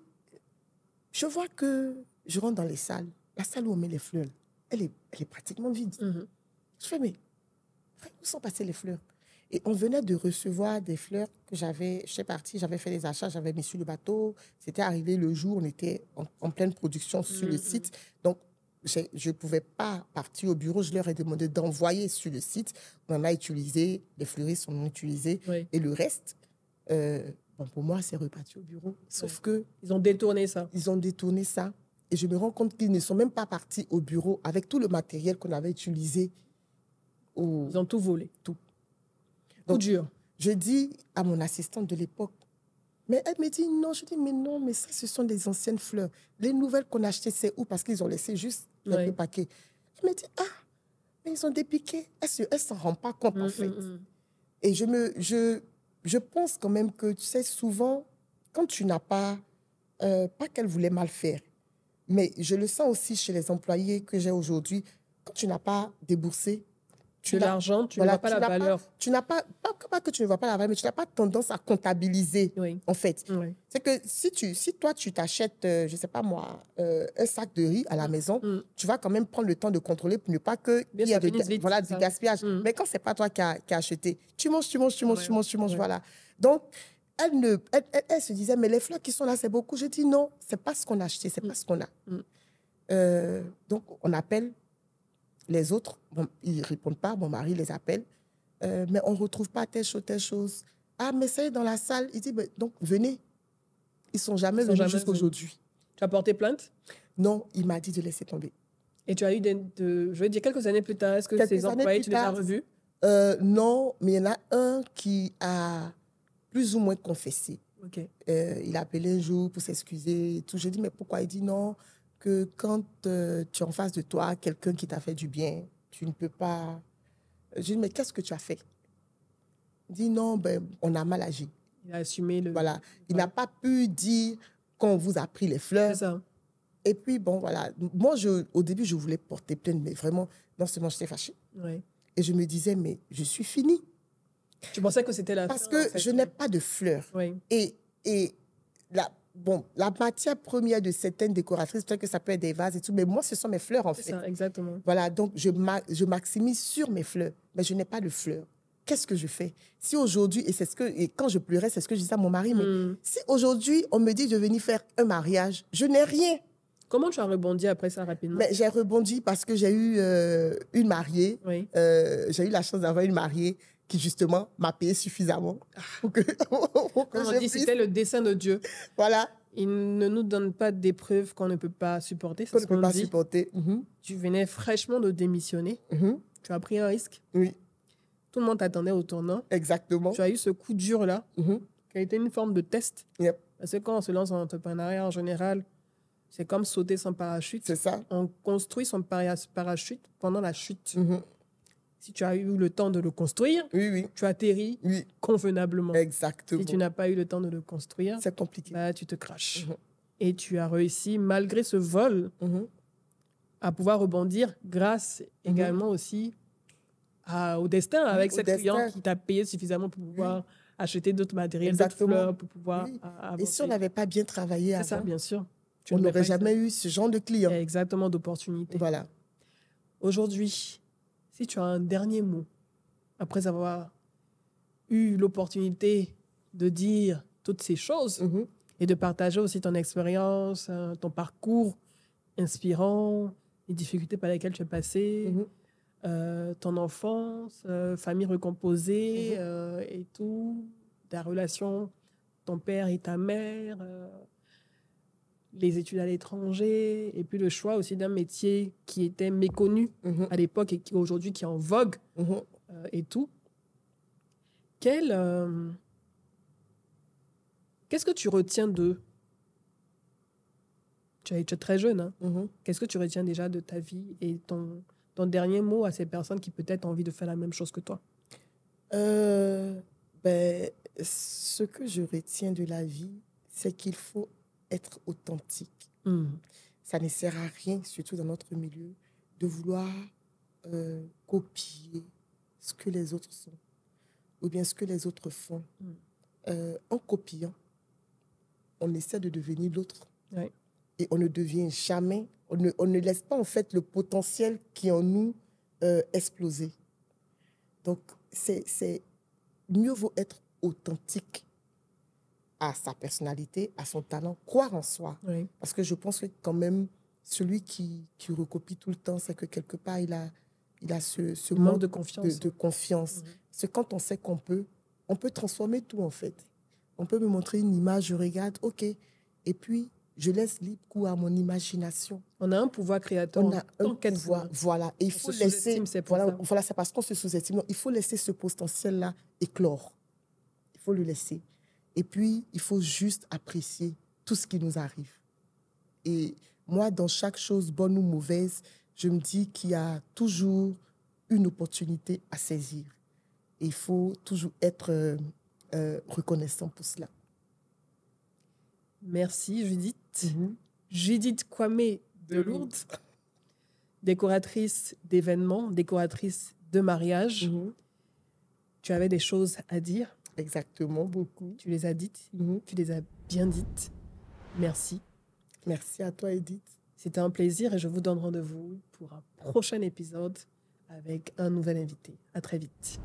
je vois que je rentre dans les salles. La salle où on met les fleurs, elle est, elle est pratiquement vide. Mm-hmm. Je fais, mais où sont passées les fleurs Et on venait de recevoir des fleurs que j'avais, je suis partie, j'avais fait des achats, j'avais mis sur le bateau. C'était arrivé le jour, on était en, pleine production sur le mm-hmm. site. Donc, je ne pouvais pas partir au bureau. Je leur ai demandé d'envoyer sur le site. On en a utilisé, les fleuristes en ont utilisé. Et le reste, euh, pour moi, c'est reparti au bureau. Sauf que. Ils ont détourné ça. Ils ont détourné ça. Et je me rends compte qu'ils ne sont même pas partis au bureau avec tout le matériel qu'on avait utilisé. Ils ont tout volé. Tout. au dur. Je dis à mon assistante de l'époque, mais elle me dit non. Je dis, mais non, mais ça, ce sont des anciennes fleurs. Les nouvelles qu'on a achetées, c'est où Parce qu'ils ont laissé juste le paquet. Elle me dit, ah, mais ils ont dépiqué. Elle ne s'en rend pas compte, en mm, mm, fait. Mm. Et je me, je, je pense quand même que, tu sais, souvent, quand tu n'as pas, euh, pas qu'elle voulait mal faire, mais je le sens aussi chez les employés que j'ai aujourd'hui, quand tu n'as pas déboursé
tu bah, l'argent, tu vois pas la valeur. Pas,
tu n'as pas, pas, que tu ne vois pas la valeur, mais tu n'as pas tendance à comptabiliser, en fait. C'est que si, tu, si toi, tu t'achètes, euh, je ne sais pas moi, euh, un sac de riz à la mm. maison, mm. tu vas quand même prendre le temps de contrôler pour ne pas que y ait voilà, du gaspillage. Mm. Mais quand ce n'est pas toi qui as acheté, tu manges, tu manges, tu manges, tu manges, tu manges, voilà. Donc, elle, ne, elle, se disait, mais les fleurs qui sont là, c'est beaucoup. Je dis non, ce n'est pas ce qu'on a acheté, ce n'est pas ce qu'on a. Euh, donc, on appelle les autres, bon, ils ne répondent pas. Mon mari les appelle. Euh, mais on ne retrouve pas telle chose, telle chose. Ah, mais ça est dans la salle. Il dit, donc venez. Ils ne sont jamais venus jusqu'aujourd'hui. Tu as porté plainte Non, il m'a dit de laisser tomber.
Et tu as eu, de, je veux dire, quelques années plus tard, est-ce que quelques ces employés, tu les as revus
euh, Non, mais il y en a un qui a plus ou moins confessé. Euh, il a appelé un jour pour s'excuser tout. J'ai dit, mais pourquoi Il dit non, que quand euh, tu es en face de toi, quelqu'un qui t'a fait du bien, tu ne peux pas. Euh, je dis, mais qu'est-ce que tu as fait dit, non, ben, on a mal agi. Il a assumé le. Voilà. Il n'a pas pu dire qu'on vous a pris les fleurs. Et puis, bon, voilà. Moi, je, au début, je voulais porter plainte, mais vraiment, non seulement j'étais fâchée. Et je me disais, mais je suis finie. Tu pensais que c'était la Parce que je n'ai pas de fleurs. Et, et la bon, la matière première de certaines décoratrices, peut-être que ça peut être des vases et tout, mais moi, ce sont mes fleurs, en fait. exactement. Voilà, donc je, je maximise sur mes fleurs, mais je n'ai pas de fleurs. Qu'est-ce que je fais Si aujourd'hui, et c'est ce que, et quand je pleurais, c'est ce que je disais à mon mari, mais hmm. si aujourd'hui, on me dit de venir faire un mariage,
je n'ai rien. Comment tu as rebondi après ça rapidement Mais J'ai
rebondi parce que j'ai eu euh, une mariée. Euh, j'ai eu la chance d'avoir une mariée qui justement
m'a payé suffisamment On c'était le dessein de Dieu. Voilà. Il ne nous donne pas des preuves qu'on ne peut pas supporter. Qu'on ne peut pas supporter. Mhm. Tu venais fraîchement de démissionner. Mhm. Tu as pris un risque. Oui. Tout le monde t'attendait au tournant. Exactement. Tu as eu ce coup dur-là, mhm. qui a été une forme de test. Yep. Parce que quand on se lance en entrepreneuriat, en général, c'est comme sauter sans parachute. C'est ça. On construit son parachute pendant la chute si tu as eu le temps de le construire, oui, tu atterris convenablement. Exactement. Si tu n'as pas eu le temps de le construire, c'est compliqué. Bah, tu te craches. Mhm. Et tu as réussi, malgré ce vol, mhm. à pouvoir rebondir grâce mhm. également aussi au destin, avec cette client qui t'a payé suffisamment pour pouvoir acheter d'autres matériels, d'autres fleurs, pour pouvoir euh, Et si on n'avait pas bien travaillé avant, ça, bien sûr. on n'aurait jamais eu ce genre de client. Exactement, d'opportunités. Voilà. Aujourd'hui, si tu as un dernier mot, après avoir eu l'opportunité de dire toutes ces choses mm-hmm. et de partager aussi ton expérience, euh, ton parcours inspirant, les difficultés par lesquelles tu es passé, mm-hmm. euh, ton enfance, euh, famille recomposée mm-hmm. et tout, ta relation, ton père et ta mère, les études à l'étranger, et puis le choix aussi d'un métier qui était méconnu mhm. à l'époque et qui aujourd'hui qui est en vogue mhm. euh, et tout. Quel, euh, qu'est-ce que tu retiens de tu es très jeune, hein. mhm. qu'est-ce que tu retiens déjà de ta vie et ton, ton dernier mot à ces personnes qui peut-être ont envie de faire la même chose que toi euh, ben, Ce que je retiens de la vie, c'est qu'il faut
être authentique. Hmm. Ça ne sert à rien, surtout dans notre milieu, de vouloir euh, copier ce que les autres sont ou bien ce que les autres font. Hmm. Euh, en copiant, on essaie de devenir l'autre. Et on ne devient jamais, on ne, laisse pas en fait le potentiel qui en nous euh, exploser. Donc, c'est mieux vaut être authentique à sa personnalité, à son talent, croire en soi. Oui. Parce que je pense que quand même, celui qui, qui recopie tout le temps, c'est que quelque part, il a, il a ce, manque de confiance. De, confiance. Mhm. C'est quand on sait qu'on peut, on peut transformer tout en fait. On peut me montrer une image, je regarde, ok. Et puis, je laisse libre cours à mon imagination.
On a un pouvoir
créateur. On a un pouvoir, voilà. il faut laisser, voilà, voilà c'est parce qu'on se sous-estime. Il faut laisser ce potentiel-là éclore. Il faut le laisser. Et puis, il faut juste apprécier tout ce qui nous arrive. Et moi, dans chaque chose, bonne ou mauvaise, je me dis qu'il y a toujours une opportunité à saisir. Et il faut toujours
être euh, euh, reconnaissant pour cela. Merci Judith. Mm-hmm. Judith Kwame de mm-hmm. Lourdes, décoratrice d'événements, décoratrice de mariage. Mm-hmm. Tu avais des choses à dire Exactement, beaucoup. Tu les as dites, tu les as bien dites. Merci. Merci à toi, Edith. C'était un plaisir et je vous donne rendez-vous pour un prochain épisode avec un nouvel invité. À très vite.